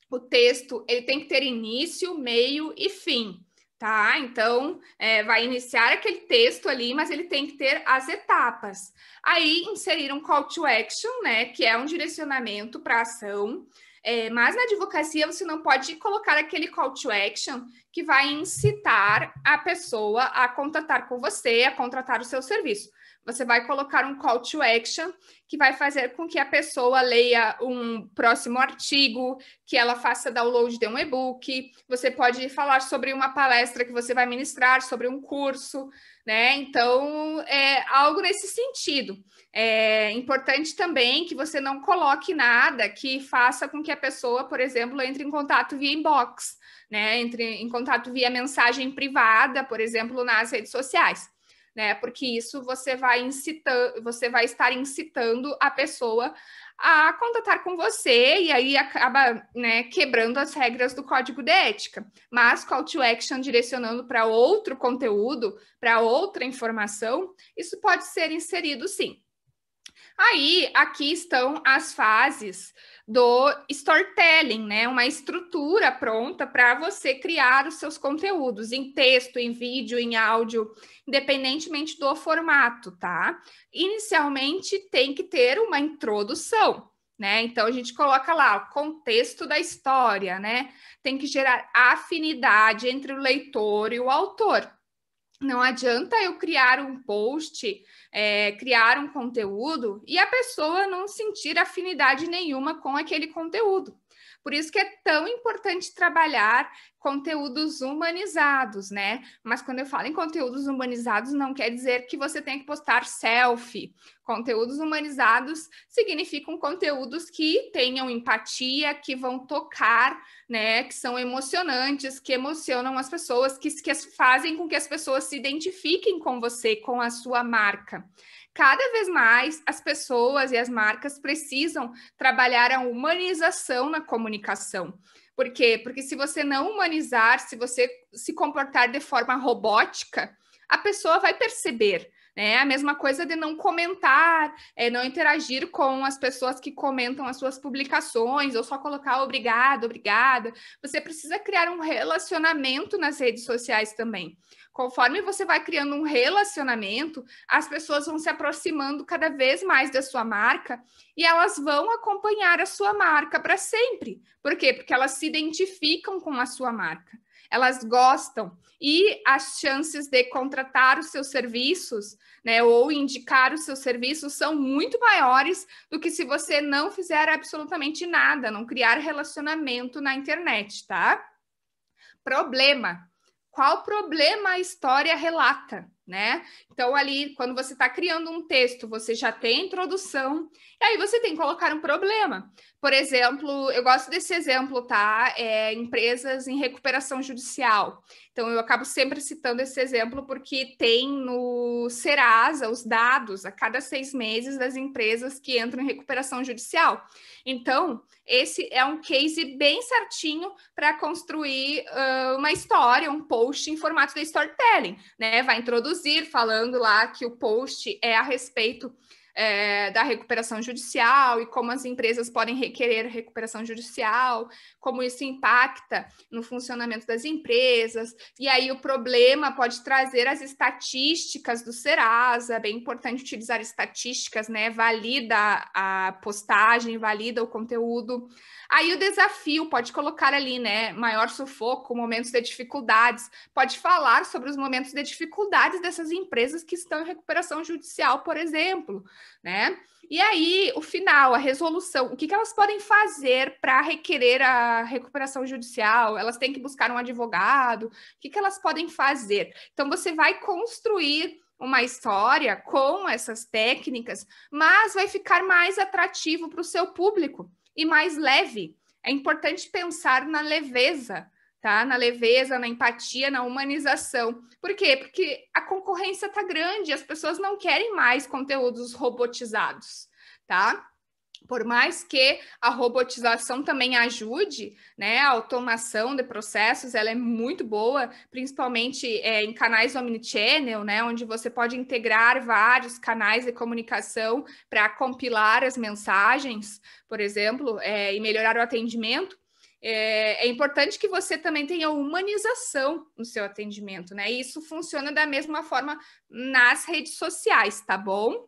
o texto, ele tem que ter início, meio e fim. Tá, então é, vai iniciar aquele texto ali, mas ele tem que ter as etapas. Aí inserir um call to action, né? Que é um direcionamento para ação. É, mas na advocacia você não pode colocar aquele call to action que vai incitar a pessoa a contratar com você, a contratar o seu serviço você vai colocar um call to action que vai fazer com que a pessoa leia um próximo artigo, que ela faça download de um e-book, você pode falar sobre uma palestra que você vai ministrar, sobre um curso, né? Então, é algo nesse sentido. É importante também que você não coloque nada que faça com que a pessoa, por exemplo, entre em contato via inbox, né? Entre em contato via mensagem privada, por exemplo, nas redes sociais né? Porque isso você vai incitando, você vai estar incitando a pessoa a contatar com você e aí acaba né, quebrando as regras do código de ética. Mas call to action direcionando para outro conteúdo, para outra informação, isso pode ser inserido sim. Aí, aqui estão as fases do storytelling, né? Uma estrutura pronta para você criar os seus conteúdos em texto, em vídeo, em áudio, independentemente do formato, tá? Inicialmente tem que ter uma introdução, né? Então a gente coloca lá o contexto da história, né? Tem que gerar afinidade entre o leitor e o autor. Não adianta eu criar um post, é, criar um conteúdo e a pessoa não sentir afinidade nenhuma com aquele conteúdo. Por isso que é tão importante trabalhar conteúdos humanizados, né? Mas quando eu falo em conteúdos humanizados, não quer dizer que você tem que postar selfie. Conteúdos humanizados significam conteúdos que tenham empatia, que vão tocar, né? Que são emocionantes, que emocionam as pessoas, que, que fazem com que as pessoas se identifiquem com você, com a sua marca cada vez mais as pessoas e as marcas precisam trabalhar a humanização na comunicação. Por quê? Porque se você não humanizar, se você se comportar de forma robótica, a pessoa vai perceber. Né? É a mesma coisa de não comentar, é, não interagir com as pessoas que comentam as suas publicações, ou só colocar obrigado, obrigada. Você precisa criar um relacionamento nas redes sociais também. Conforme você vai criando um relacionamento, as pessoas vão se aproximando cada vez mais da sua marca e elas vão acompanhar a sua marca para sempre. Por quê? Porque elas se identificam com a sua marca elas gostam e as chances de contratar os seus serviços, né, ou indicar os seus serviços são muito maiores do que se você não fizer absolutamente nada, não criar relacionamento na internet, tá? Problema. Qual problema a história relata? né? Então, ali, quando você está criando um texto, você já tem a introdução, e aí você tem que colocar um problema. Por exemplo, eu gosto desse exemplo, tá? É, empresas em recuperação judicial. Então, eu acabo sempre citando esse exemplo porque tem no Serasa os dados a cada seis meses das empresas que entram em recuperação judicial. Então, esse é um case bem certinho para construir uh, uma história, um post em formato de storytelling, né? Vai introduzir conduzir falando lá que o post é a respeito é, da recuperação judicial e como as empresas podem requerer recuperação judicial, como isso impacta no funcionamento das empresas. E aí o problema pode trazer as estatísticas do Serasa, é bem importante utilizar estatísticas, né? Valida a postagem, valida o conteúdo. Aí o desafio pode colocar ali, né? Maior sufoco, momentos de dificuldades, pode falar sobre os momentos de dificuldades dessas empresas que estão em recuperação judicial, por exemplo, né? E aí, o final, a resolução, o que, que elas podem fazer para requerer a recuperação judicial? Elas têm que buscar um advogado? O que, que elas podem fazer? Então, você vai construir uma história com essas técnicas, mas vai ficar mais atrativo para o seu público e mais leve. É importante pensar na leveza, tá? Na leveza, na empatia, na humanização. Por quê? Porque a concorrência está grande, as pessoas não querem mais conteúdos robotizados, tá? por mais que a robotização também ajude, né, a automação de processos, ela é muito boa, principalmente é, em canais omnichannel, né, onde você pode integrar vários canais de comunicação para compilar as mensagens, por exemplo, é, e melhorar o atendimento. É, é, importante que você também tenha humanização no seu atendimento, né? E isso funciona da mesma forma nas redes sociais, tá bom?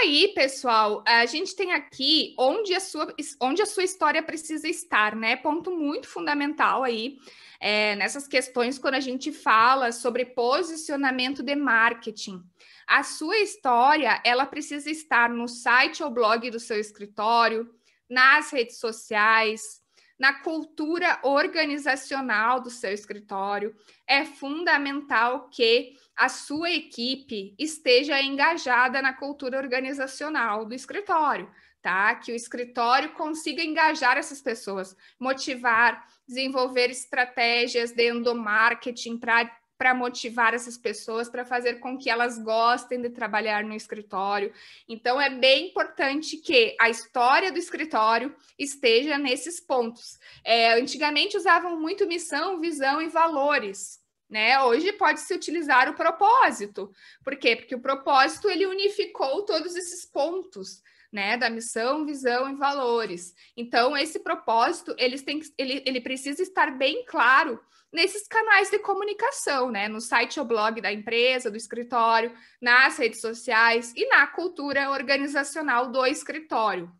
Aí, pessoal, a gente tem aqui onde a sua, onde a sua história precisa estar, né? Ponto muito fundamental aí é, nessas questões quando a gente fala sobre posicionamento de marketing. A sua história, ela precisa estar no site ou blog do seu escritório, nas redes sociais, na cultura organizacional do seu escritório, é fundamental que a sua equipe esteja engajada na cultura organizacional do escritório, tá? Que o escritório consiga engajar essas pessoas, motivar, desenvolver estratégias do marketing para para motivar essas pessoas, para fazer com que elas gostem de trabalhar no escritório. Então, é bem importante que a história do escritório esteja nesses pontos. É, antigamente usavam muito missão, visão e valores. Né? Hoje pode-se utilizar o propósito. Por quê? Porque o propósito ele unificou todos esses pontos né, da missão, visão e valores. Então, esse propósito, eles têm, ele, ele precisa estar bem claro nesses canais de comunicação, né, no site ou blog da empresa, do escritório, nas redes sociais e na cultura organizacional do escritório.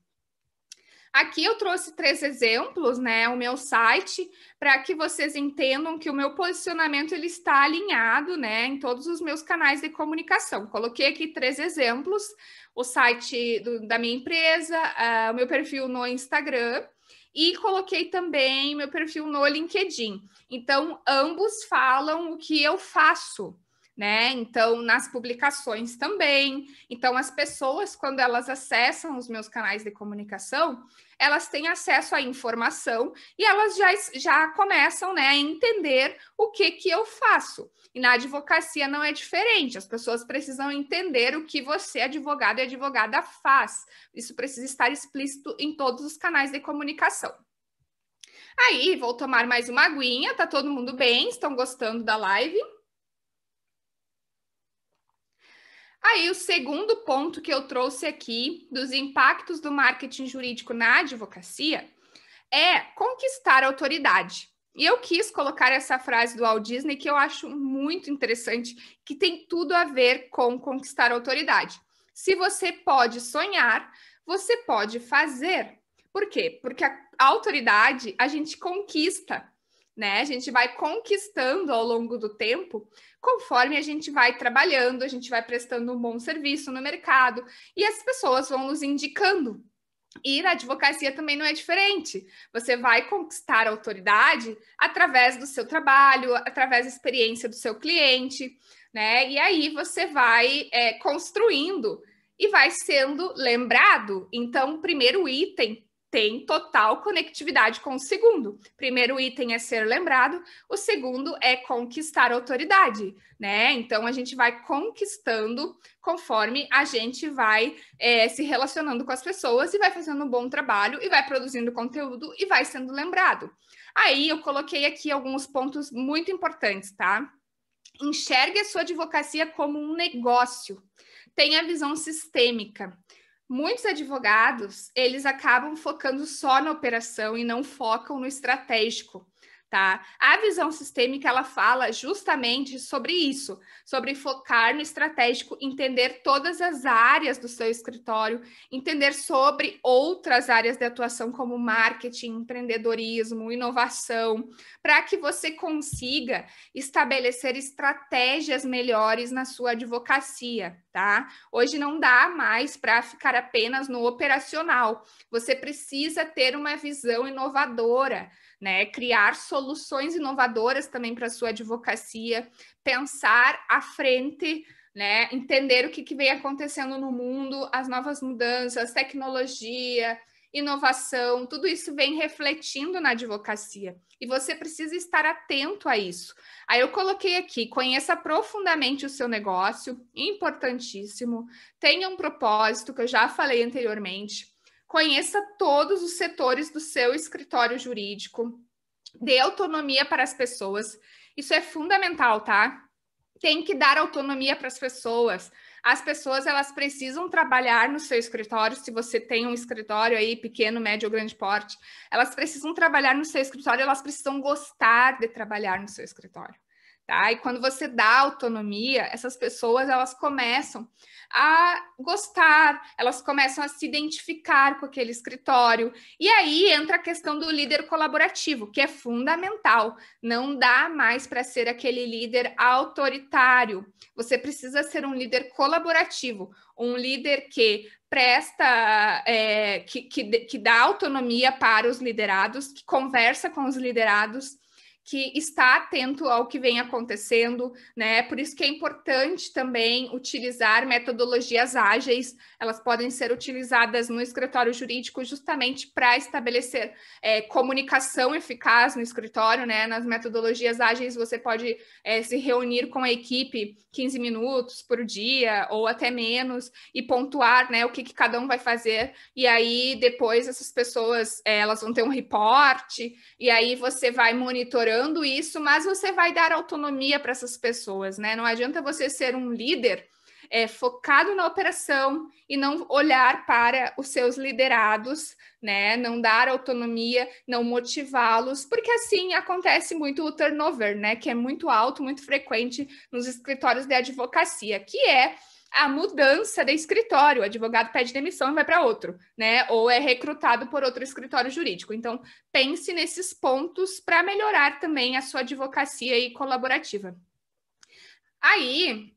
Aqui eu trouxe três exemplos, né, o meu site, para que vocês entendam que o meu posicionamento ele está alinhado, né, em todos os meus canais de comunicação. Coloquei aqui três exemplos o site do, da minha empresa, uh, o meu perfil no Instagram e coloquei também meu perfil no LinkedIn. Então, ambos falam o que eu faço, né? Então, nas publicações também. Então, as pessoas, quando elas acessam os meus canais de comunicação, elas têm acesso à informação e elas já, já começam né, a entender o que, que eu faço. E na advocacia não é diferente, as pessoas precisam entender o que você, advogado e advogada, faz. Isso precisa estar explícito em todos os canais de comunicação. Aí, vou tomar mais uma aguinha, tá todo mundo bem? Estão gostando da live? Aí, o segundo ponto que eu trouxe aqui dos impactos do marketing jurídico na advocacia é conquistar autoridade. E eu quis colocar essa frase do Walt Disney que eu acho muito interessante, que tem tudo a ver com conquistar autoridade. Se você pode sonhar, você pode fazer. Por quê? Porque a autoridade a gente conquista né? A gente vai conquistando ao longo do tempo, conforme a gente vai trabalhando, a gente vai prestando um bom serviço no mercado e as pessoas vão nos indicando. E na advocacia também não é diferente. Você vai conquistar autoridade através do seu trabalho, através da experiência do seu cliente, né? E aí você vai é, construindo e vai sendo lembrado. Então, o primeiro item tem total conectividade com o segundo. Primeiro item é ser lembrado, o segundo é conquistar autoridade, né? Então a gente vai conquistando conforme a gente vai é, se relacionando com as pessoas e vai fazendo um bom trabalho e vai produzindo conteúdo e vai sendo lembrado. Aí eu coloquei aqui alguns pontos muito importantes, tá? Enxergue a sua advocacia como um negócio. Tenha visão sistêmica muitos advogados, eles acabam focando só na operação e não focam no estratégico. Tá? A visão sistêmica ela fala justamente sobre isso, sobre focar no estratégico, entender todas as áreas do seu escritório, entender sobre outras áreas de atuação como marketing, empreendedorismo, inovação, para que você consiga estabelecer estratégias melhores na sua advocacia tá? Hoje não dá mais para ficar apenas no operacional. Você precisa ter uma visão inovadora, né? Criar soluções inovadoras também para sua advocacia, pensar à frente, né? Entender o que, que vem acontecendo no mundo, as novas mudanças, tecnologia, inovação, tudo isso vem refletindo na advocacia e você precisa estar atento a isso. Aí eu coloquei aqui: conheça profundamente o seu negócio, importantíssimo, tenha um propósito, que eu já falei anteriormente, conheça todos os setores do seu escritório jurídico, dê autonomia para as pessoas, isso é fundamental, tá? Tem que dar autonomia para as pessoas. As pessoas elas precisam trabalhar no seu escritório, se você tem um escritório aí pequeno, médio ou grande porte, elas precisam trabalhar no seu escritório, elas precisam gostar de trabalhar no seu escritório. Tá? E quando você dá autonomia, essas pessoas elas começam a gostar, elas começam a se identificar com aquele escritório. E aí entra a questão do líder colaborativo, que é fundamental. Não dá mais para ser aquele líder autoritário. Você precisa ser um líder colaborativo, um líder que presta, é, que, que, que dá autonomia para os liderados, que conversa com os liderados que está atento ao que vem acontecendo, né? Por isso que é importante também utilizar metodologias ágeis, elas podem ser utilizadas no escritório jurídico justamente para estabelecer é, comunicação eficaz no escritório, né? Nas metodologias ágeis você pode é, se reunir com a equipe 15 minutos por dia ou até menos e pontuar, né? O que, que cada um vai fazer e aí depois essas pessoas é, elas vão ter um reporte e aí você vai monitorando melhorando isso, mas você vai dar autonomia para essas pessoas, né? Não adianta você ser um líder é, focado na operação e não olhar para os seus liderados, né? Não dar autonomia, não motivá-los, porque assim acontece muito o turnover, né? Que é muito alto, muito frequente nos escritórios de advocacia, que é a mudança de escritório, o advogado pede demissão e vai para outro, né? Ou é recrutado por outro escritório jurídico. Então, pense nesses pontos para melhorar também a sua advocacia e colaborativa. Aí,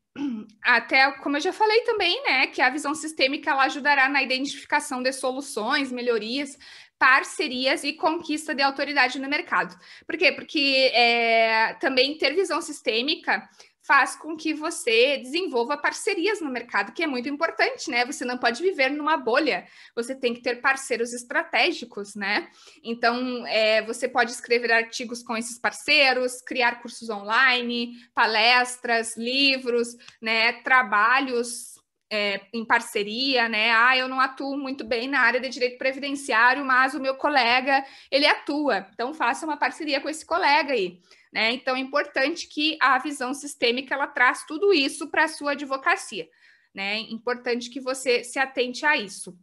até como eu já falei também, né, que a visão sistêmica ela ajudará na identificação de soluções, melhorias, parcerias e conquista de autoridade no mercado. Por quê? Porque é, também ter visão sistêmica faz com que você desenvolva parcerias no mercado, que é muito importante, né? Você não pode viver numa bolha, você tem que ter parceiros estratégicos, né? Então, é, você pode escrever artigos com esses parceiros, criar cursos online, palestras, livros, né? Trabalhos é, em parceria, né? Ah, eu não atuo muito bem na área de direito previdenciário, mas o meu colega ele atua, então faça uma parceria com esse colega aí, né? Então é importante que a visão sistêmica ela traz tudo isso para a sua advocacia, né? Importante que você se atente a isso.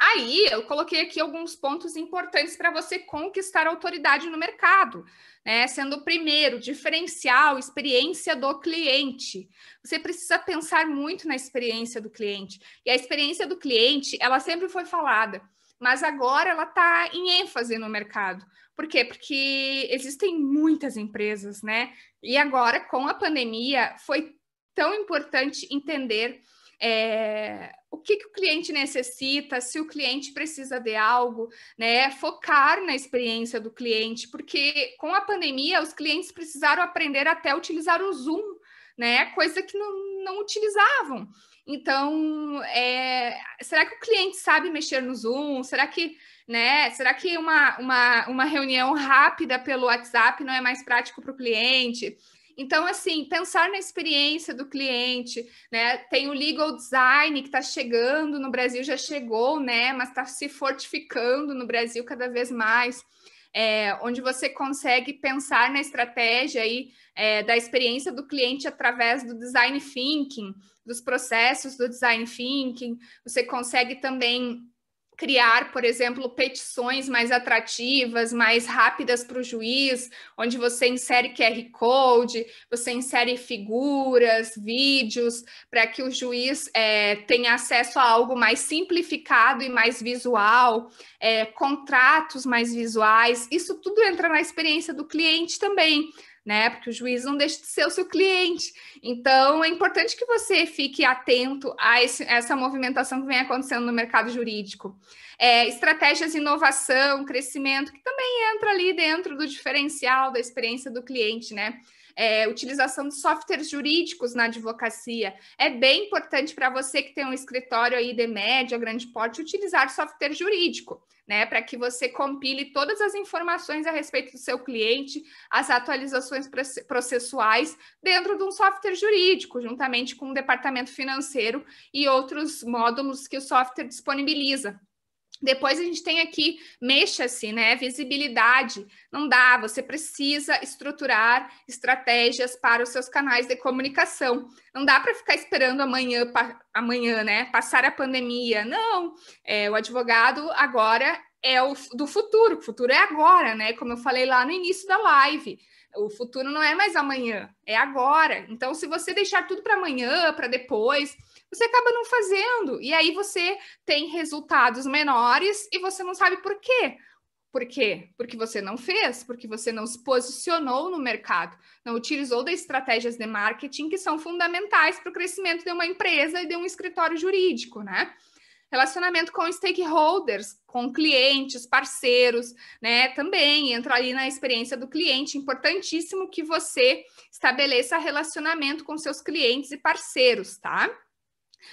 Aí eu coloquei aqui alguns pontos importantes para você conquistar autoridade no mercado, né? Sendo o primeiro, diferencial, experiência do cliente. Você precisa pensar muito na experiência do cliente. E a experiência do cliente, ela sempre foi falada, mas agora ela está em ênfase no mercado. Por quê? Porque existem muitas empresas, né? E agora, com a pandemia, foi tão importante entender é, o que, que o cliente necessita, se o cliente precisa de algo, né? Focar na experiência do cliente, porque com a pandemia os clientes precisaram aprender até a utilizar o Zoom, né? Coisa que não, não utilizavam. Então, é, será que o cliente sabe mexer no Zoom? Será que, né? Será que uma, uma, uma reunião rápida pelo WhatsApp não é mais prático para o cliente? Então, assim, pensar na experiência do cliente, né? Tem o legal design que está chegando no Brasil, já chegou, né? Mas está se fortificando no Brasil cada vez mais. É, onde você consegue pensar na estratégia aí, é, da experiência do cliente através do design thinking, dos processos do design thinking. Você consegue também criar, por exemplo, petições mais atrativas, mais rápidas para o juiz, onde você insere QR Code, você insere figuras, vídeos, para que o juiz é, tenha acesso a algo mais simplificado e mais visual, é, contratos mais visuais, isso tudo entra na experiência do cliente também né? Porque o juiz não deixa de ser o seu cliente. Então, é importante que você fique atento a esse, essa movimentação que vem acontecendo no mercado jurídico. É, estratégias de inovação, crescimento, que também entra ali dentro do diferencial da experiência do cliente, né? é, utilização de softwares jurídicos na advocacia. É bem importante para você que tem um escritório aí de média, grande porte, utilizar software jurídico, né? Para que você compile todas as informações a respeito do seu cliente, as atualizações processuais dentro de um software jurídico, juntamente com o departamento financeiro e outros módulos que o software disponibiliza. Depois a gente tem aqui, mexa-se, né? Visibilidade. Não dá, você precisa estruturar estratégias para os seus canais de comunicação. Não dá para ficar esperando amanhã, pa, amanhã, né? Passar a pandemia. Não, é, o advogado agora é o do futuro, o futuro é agora, né? Como eu falei lá no início da live. O futuro não é mais amanhã, é agora. Então, se você deixar tudo para amanhã, para depois, você acaba não fazendo. E aí você tem resultados menores e você não sabe por quê. Por quê? Porque você não fez, porque você não se posicionou no mercado, não utilizou das estratégias de marketing que são fundamentais para o crescimento de uma empresa e de um escritório jurídico, né? Relacionamento com stakeholders, com clientes, parceiros, né? Também entra ali na experiência do cliente. Importantíssimo que você estabeleça relacionamento com seus clientes e parceiros, tá?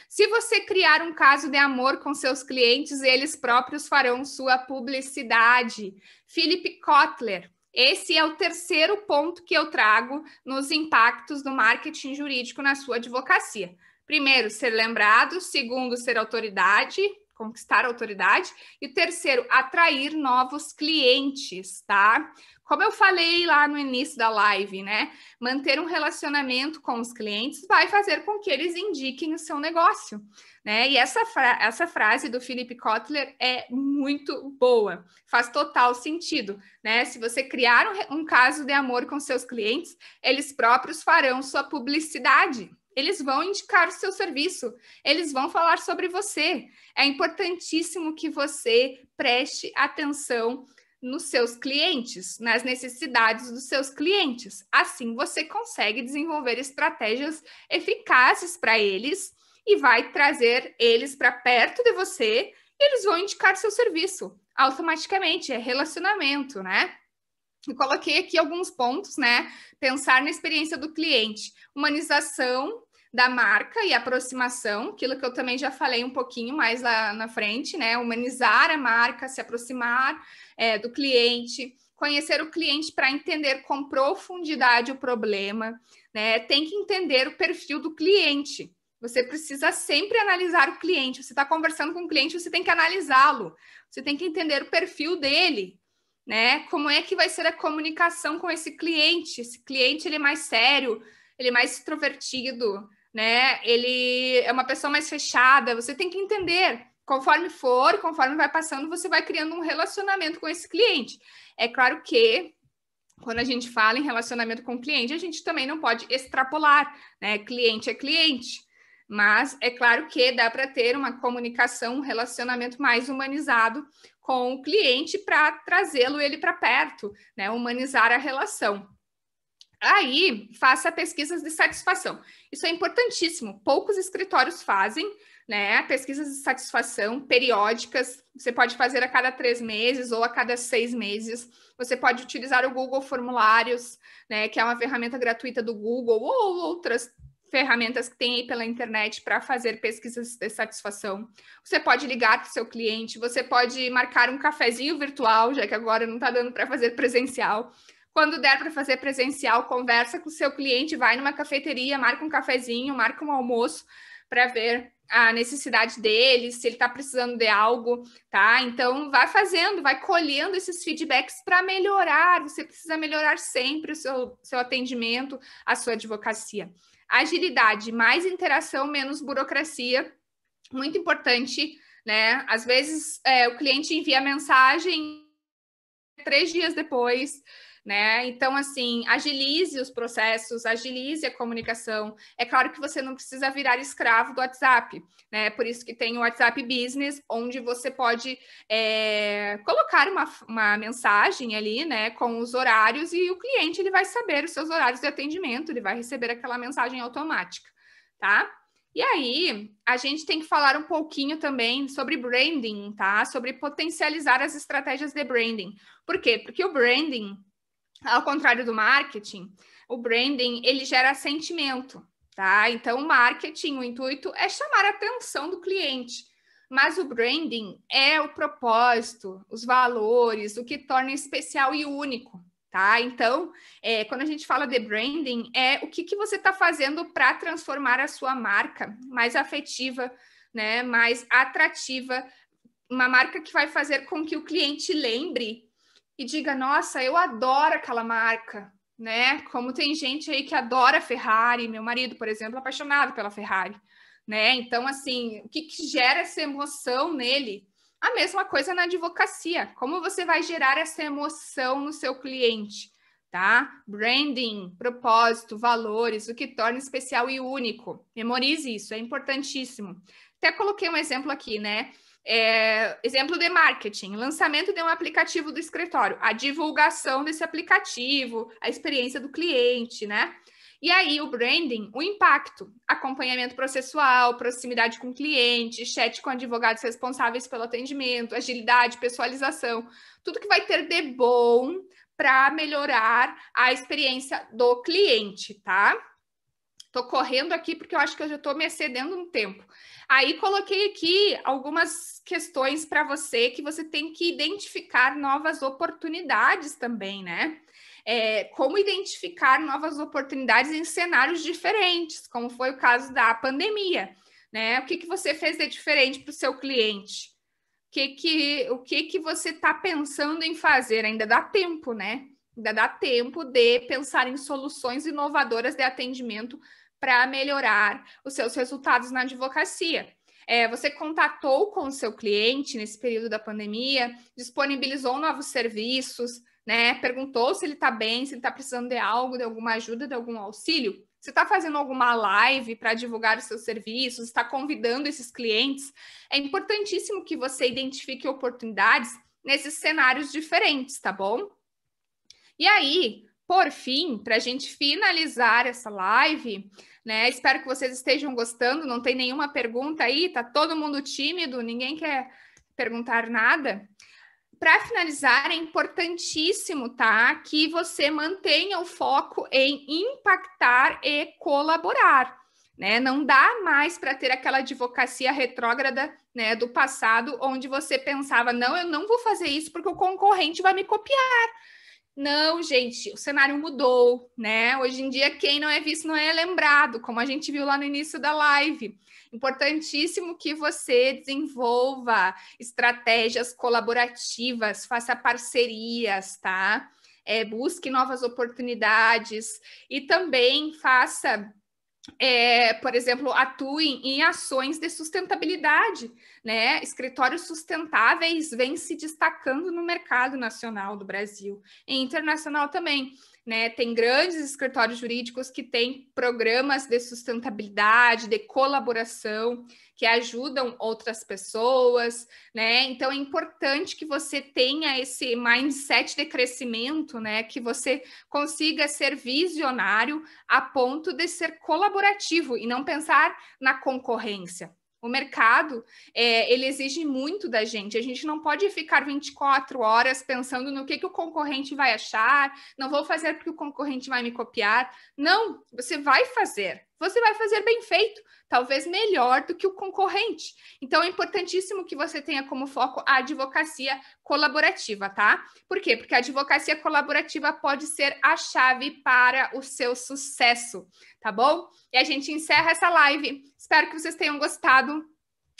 Se você criar um caso de amor com seus clientes, eles próprios farão sua publicidade. Philip Kotler. Esse é o terceiro ponto que eu trago nos impactos do marketing jurídico na sua advocacia. Primeiro, ser lembrado. Segundo, ser autoridade, conquistar autoridade. E terceiro, atrair novos clientes, tá? Como eu falei lá no início da live, né? Manter um relacionamento com os clientes vai fazer com que eles indiquem o seu negócio, né? E essa, fra essa frase do Philip Kotler é muito boa, faz total sentido, né? Se você criar um, um caso de amor com seus clientes, eles próprios farão sua publicidade. Eles vão indicar o seu serviço, eles vão falar sobre você. É importantíssimo que você preste atenção nos seus clientes, nas necessidades dos seus clientes. Assim você consegue desenvolver estratégias eficazes para eles e vai trazer eles para perto de você e eles vão indicar seu serviço automaticamente, é relacionamento, né? E coloquei aqui alguns pontos, né? Pensar na experiência do cliente, humanização da marca e aproximação, aquilo que eu também já falei um pouquinho mais lá na frente, né? Humanizar a marca, se aproximar é, do cliente, conhecer o cliente para entender com profundidade o problema, né? Tem que entender o perfil do cliente. Você precisa sempre analisar o cliente. Você está conversando com o cliente, você tem que analisá-lo. Você tem que entender o perfil dele, né? Como é que vai ser a comunicação com esse cliente? Esse cliente ele é mais sério, ele é mais extrovertido, né? Ele é uma pessoa mais fechada. Você tem que entender. Conforme for, conforme vai passando, você vai criando um relacionamento com esse cliente. É claro que quando a gente fala em relacionamento com o cliente, a gente também não pode extrapolar, né? Cliente é cliente. Mas é claro que dá para ter uma comunicação, um relacionamento mais humanizado com o cliente para trazê-lo ele para perto, né? Humanizar a relação. Aí, faça pesquisas de satisfação. Isso é importantíssimo. Poucos escritórios fazem, né? Pesquisas de satisfação periódicas. Você pode fazer a cada três meses ou a cada seis meses. Você pode utilizar o Google Formulários, né? Que é uma ferramenta gratuita do Google ou outras ferramentas que tem aí pela internet para fazer pesquisas de satisfação. Você pode ligar para o seu cliente, você pode marcar um cafezinho virtual, já que agora não está dando para fazer presencial. Quando der para fazer presencial, conversa com o seu cliente, vai numa cafeteria, marca um cafezinho, marca um almoço para ver a necessidade dele, se ele está precisando de algo, tá? Então, vai fazendo, vai colhendo esses feedbacks para melhorar. Você precisa melhorar sempre o seu, seu atendimento, a sua advocacia. Agilidade, mais interação, menos burocracia. Muito importante, né? Às vezes é, o cliente envia mensagem três dias depois, né? Então, assim, agilize os processos, agilize a comunicação. É claro que você não precisa virar escravo do WhatsApp, né? Por isso que tem o WhatsApp Business, onde você pode é, colocar uma, uma mensagem ali, né, com os horários e o cliente ele vai saber os seus horários de atendimento, ele vai receber aquela mensagem automática, tá? E aí, a gente tem que falar um pouquinho também sobre branding, tá? Sobre potencializar as estratégias de branding. Por quê? Porque o branding ao contrário do marketing, o branding ele gera sentimento, tá? Então, o marketing, o intuito é chamar a atenção do cliente, mas o branding é o propósito, os valores, o que torna especial e único, tá? Então, é, quando a gente fala de branding, é o que, que você está fazendo para transformar a sua marca mais afetiva, né? Mais atrativa, uma marca que vai fazer com que o cliente lembre e diga: nossa, eu adoro aquela marca, né? Como tem gente aí que adora Ferrari, meu marido, por exemplo, é apaixonado pela Ferrari, né? Então, assim, o que, que gera essa emoção nele? A mesma coisa na advocacia. Como você vai gerar essa emoção no seu cliente? tá? Branding, propósito, valores, o que torna especial e único. Memorize isso, é importantíssimo. Até coloquei um exemplo aqui, né? É, exemplo de marketing, lançamento de um aplicativo do escritório, a divulgação desse aplicativo, a experiência do cliente, né? E aí, o branding, o impacto, acompanhamento processual, proximidade com o cliente, chat com advogados responsáveis pelo atendimento, agilidade, pessoalização, tudo que vai ter de bom para melhorar a experiência do cliente, tá? Estou correndo aqui porque eu acho que eu já estou me excedendo um tempo. Aí coloquei aqui algumas questões para você que você tem que identificar novas oportunidades também, né? É, como identificar novas oportunidades em cenários diferentes, como foi o caso da pandemia, né? O que, que você fez de diferente para o seu cliente? O que, que, o que, que você está pensando em fazer? Ainda dá tempo, né? Ainda dá tempo de pensar em soluções inovadoras de atendimento para melhorar os seus resultados na advocacia. É, você contatou com o seu cliente nesse período da pandemia, disponibilizou novos serviços, né? Perguntou se ele está bem, se ele está precisando de algo, de alguma ajuda, de algum auxílio. Você está fazendo alguma live para divulgar os seus serviços, está convidando esses clientes. É importantíssimo que você identifique oportunidades nesses cenários diferentes, tá bom? E aí, por fim, para a gente finalizar essa live, né? Espero que vocês estejam gostando. Não tem nenhuma pergunta aí, tá todo mundo tímido, ninguém quer perguntar nada. Para finalizar, é importantíssimo, tá? Que você mantenha o foco em impactar e colaborar. Né? Não dá mais para ter aquela advocacia retrógrada né, do passado, onde você pensava, não, eu não vou fazer isso porque o concorrente vai me copiar. Não, gente, o cenário mudou, né? Hoje em dia, quem não é visto não é lembrado, como a gente viu lá no início da live. Importantíssimo que você desenvolva estratégias colaborativas, faça parcerias, tá? É, busque novas oportunidades e também faça é, por exemplo, atuem em ações de sustentabilidade. Né? Escritórios sustentáveis vêm se destacando no mercado nacional do Brasil e internacional também né? Tem grandes escritórios jurídicos que têm programas de sustentabilidade, de colaboração, que ajudam outras pessoas, né? Então é importante que você tenha esse mindset de crescimento, né? Que você consiga ser visionário a ponto de ser colaborativo e não pensar na concorrência. O mercado, é, ele exige muito da gente. A gente não pode ficar 24 horas pensando no que, que o concorrente vai achar, não vou fazer porque o concorrente vai me copiar. Não, você vai fazer você vai fazer bem feito, talvez melhor do que o concorrente. Então é importantíssimo que você tenha como foco a advocacia colaborativa, tá? Por quê? Porque a advocacia colaborativa pode ser a chave para o seu sucesso, tá bom? E a gente encerra essa live. Espero que vocês tenham gostado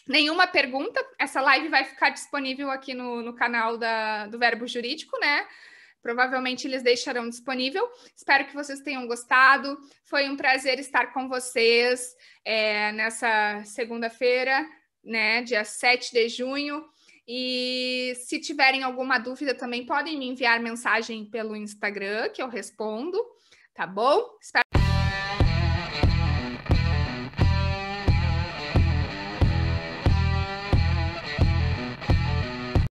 nenhuma pergunta. Essa live vai ficar disponível aqui no, no canal da, do Verbo Jurídico, né? provavelmente eles deixarão disponível. Espero que vocês tenham gostado. Foi um prazer estar com vocês é, nessa segunda-feira, né, dia 7 de junho. E se tiverem alguma dúvida, também podem me enviar mensagem pelo Instagram, que eu respondo, tá bom? Espero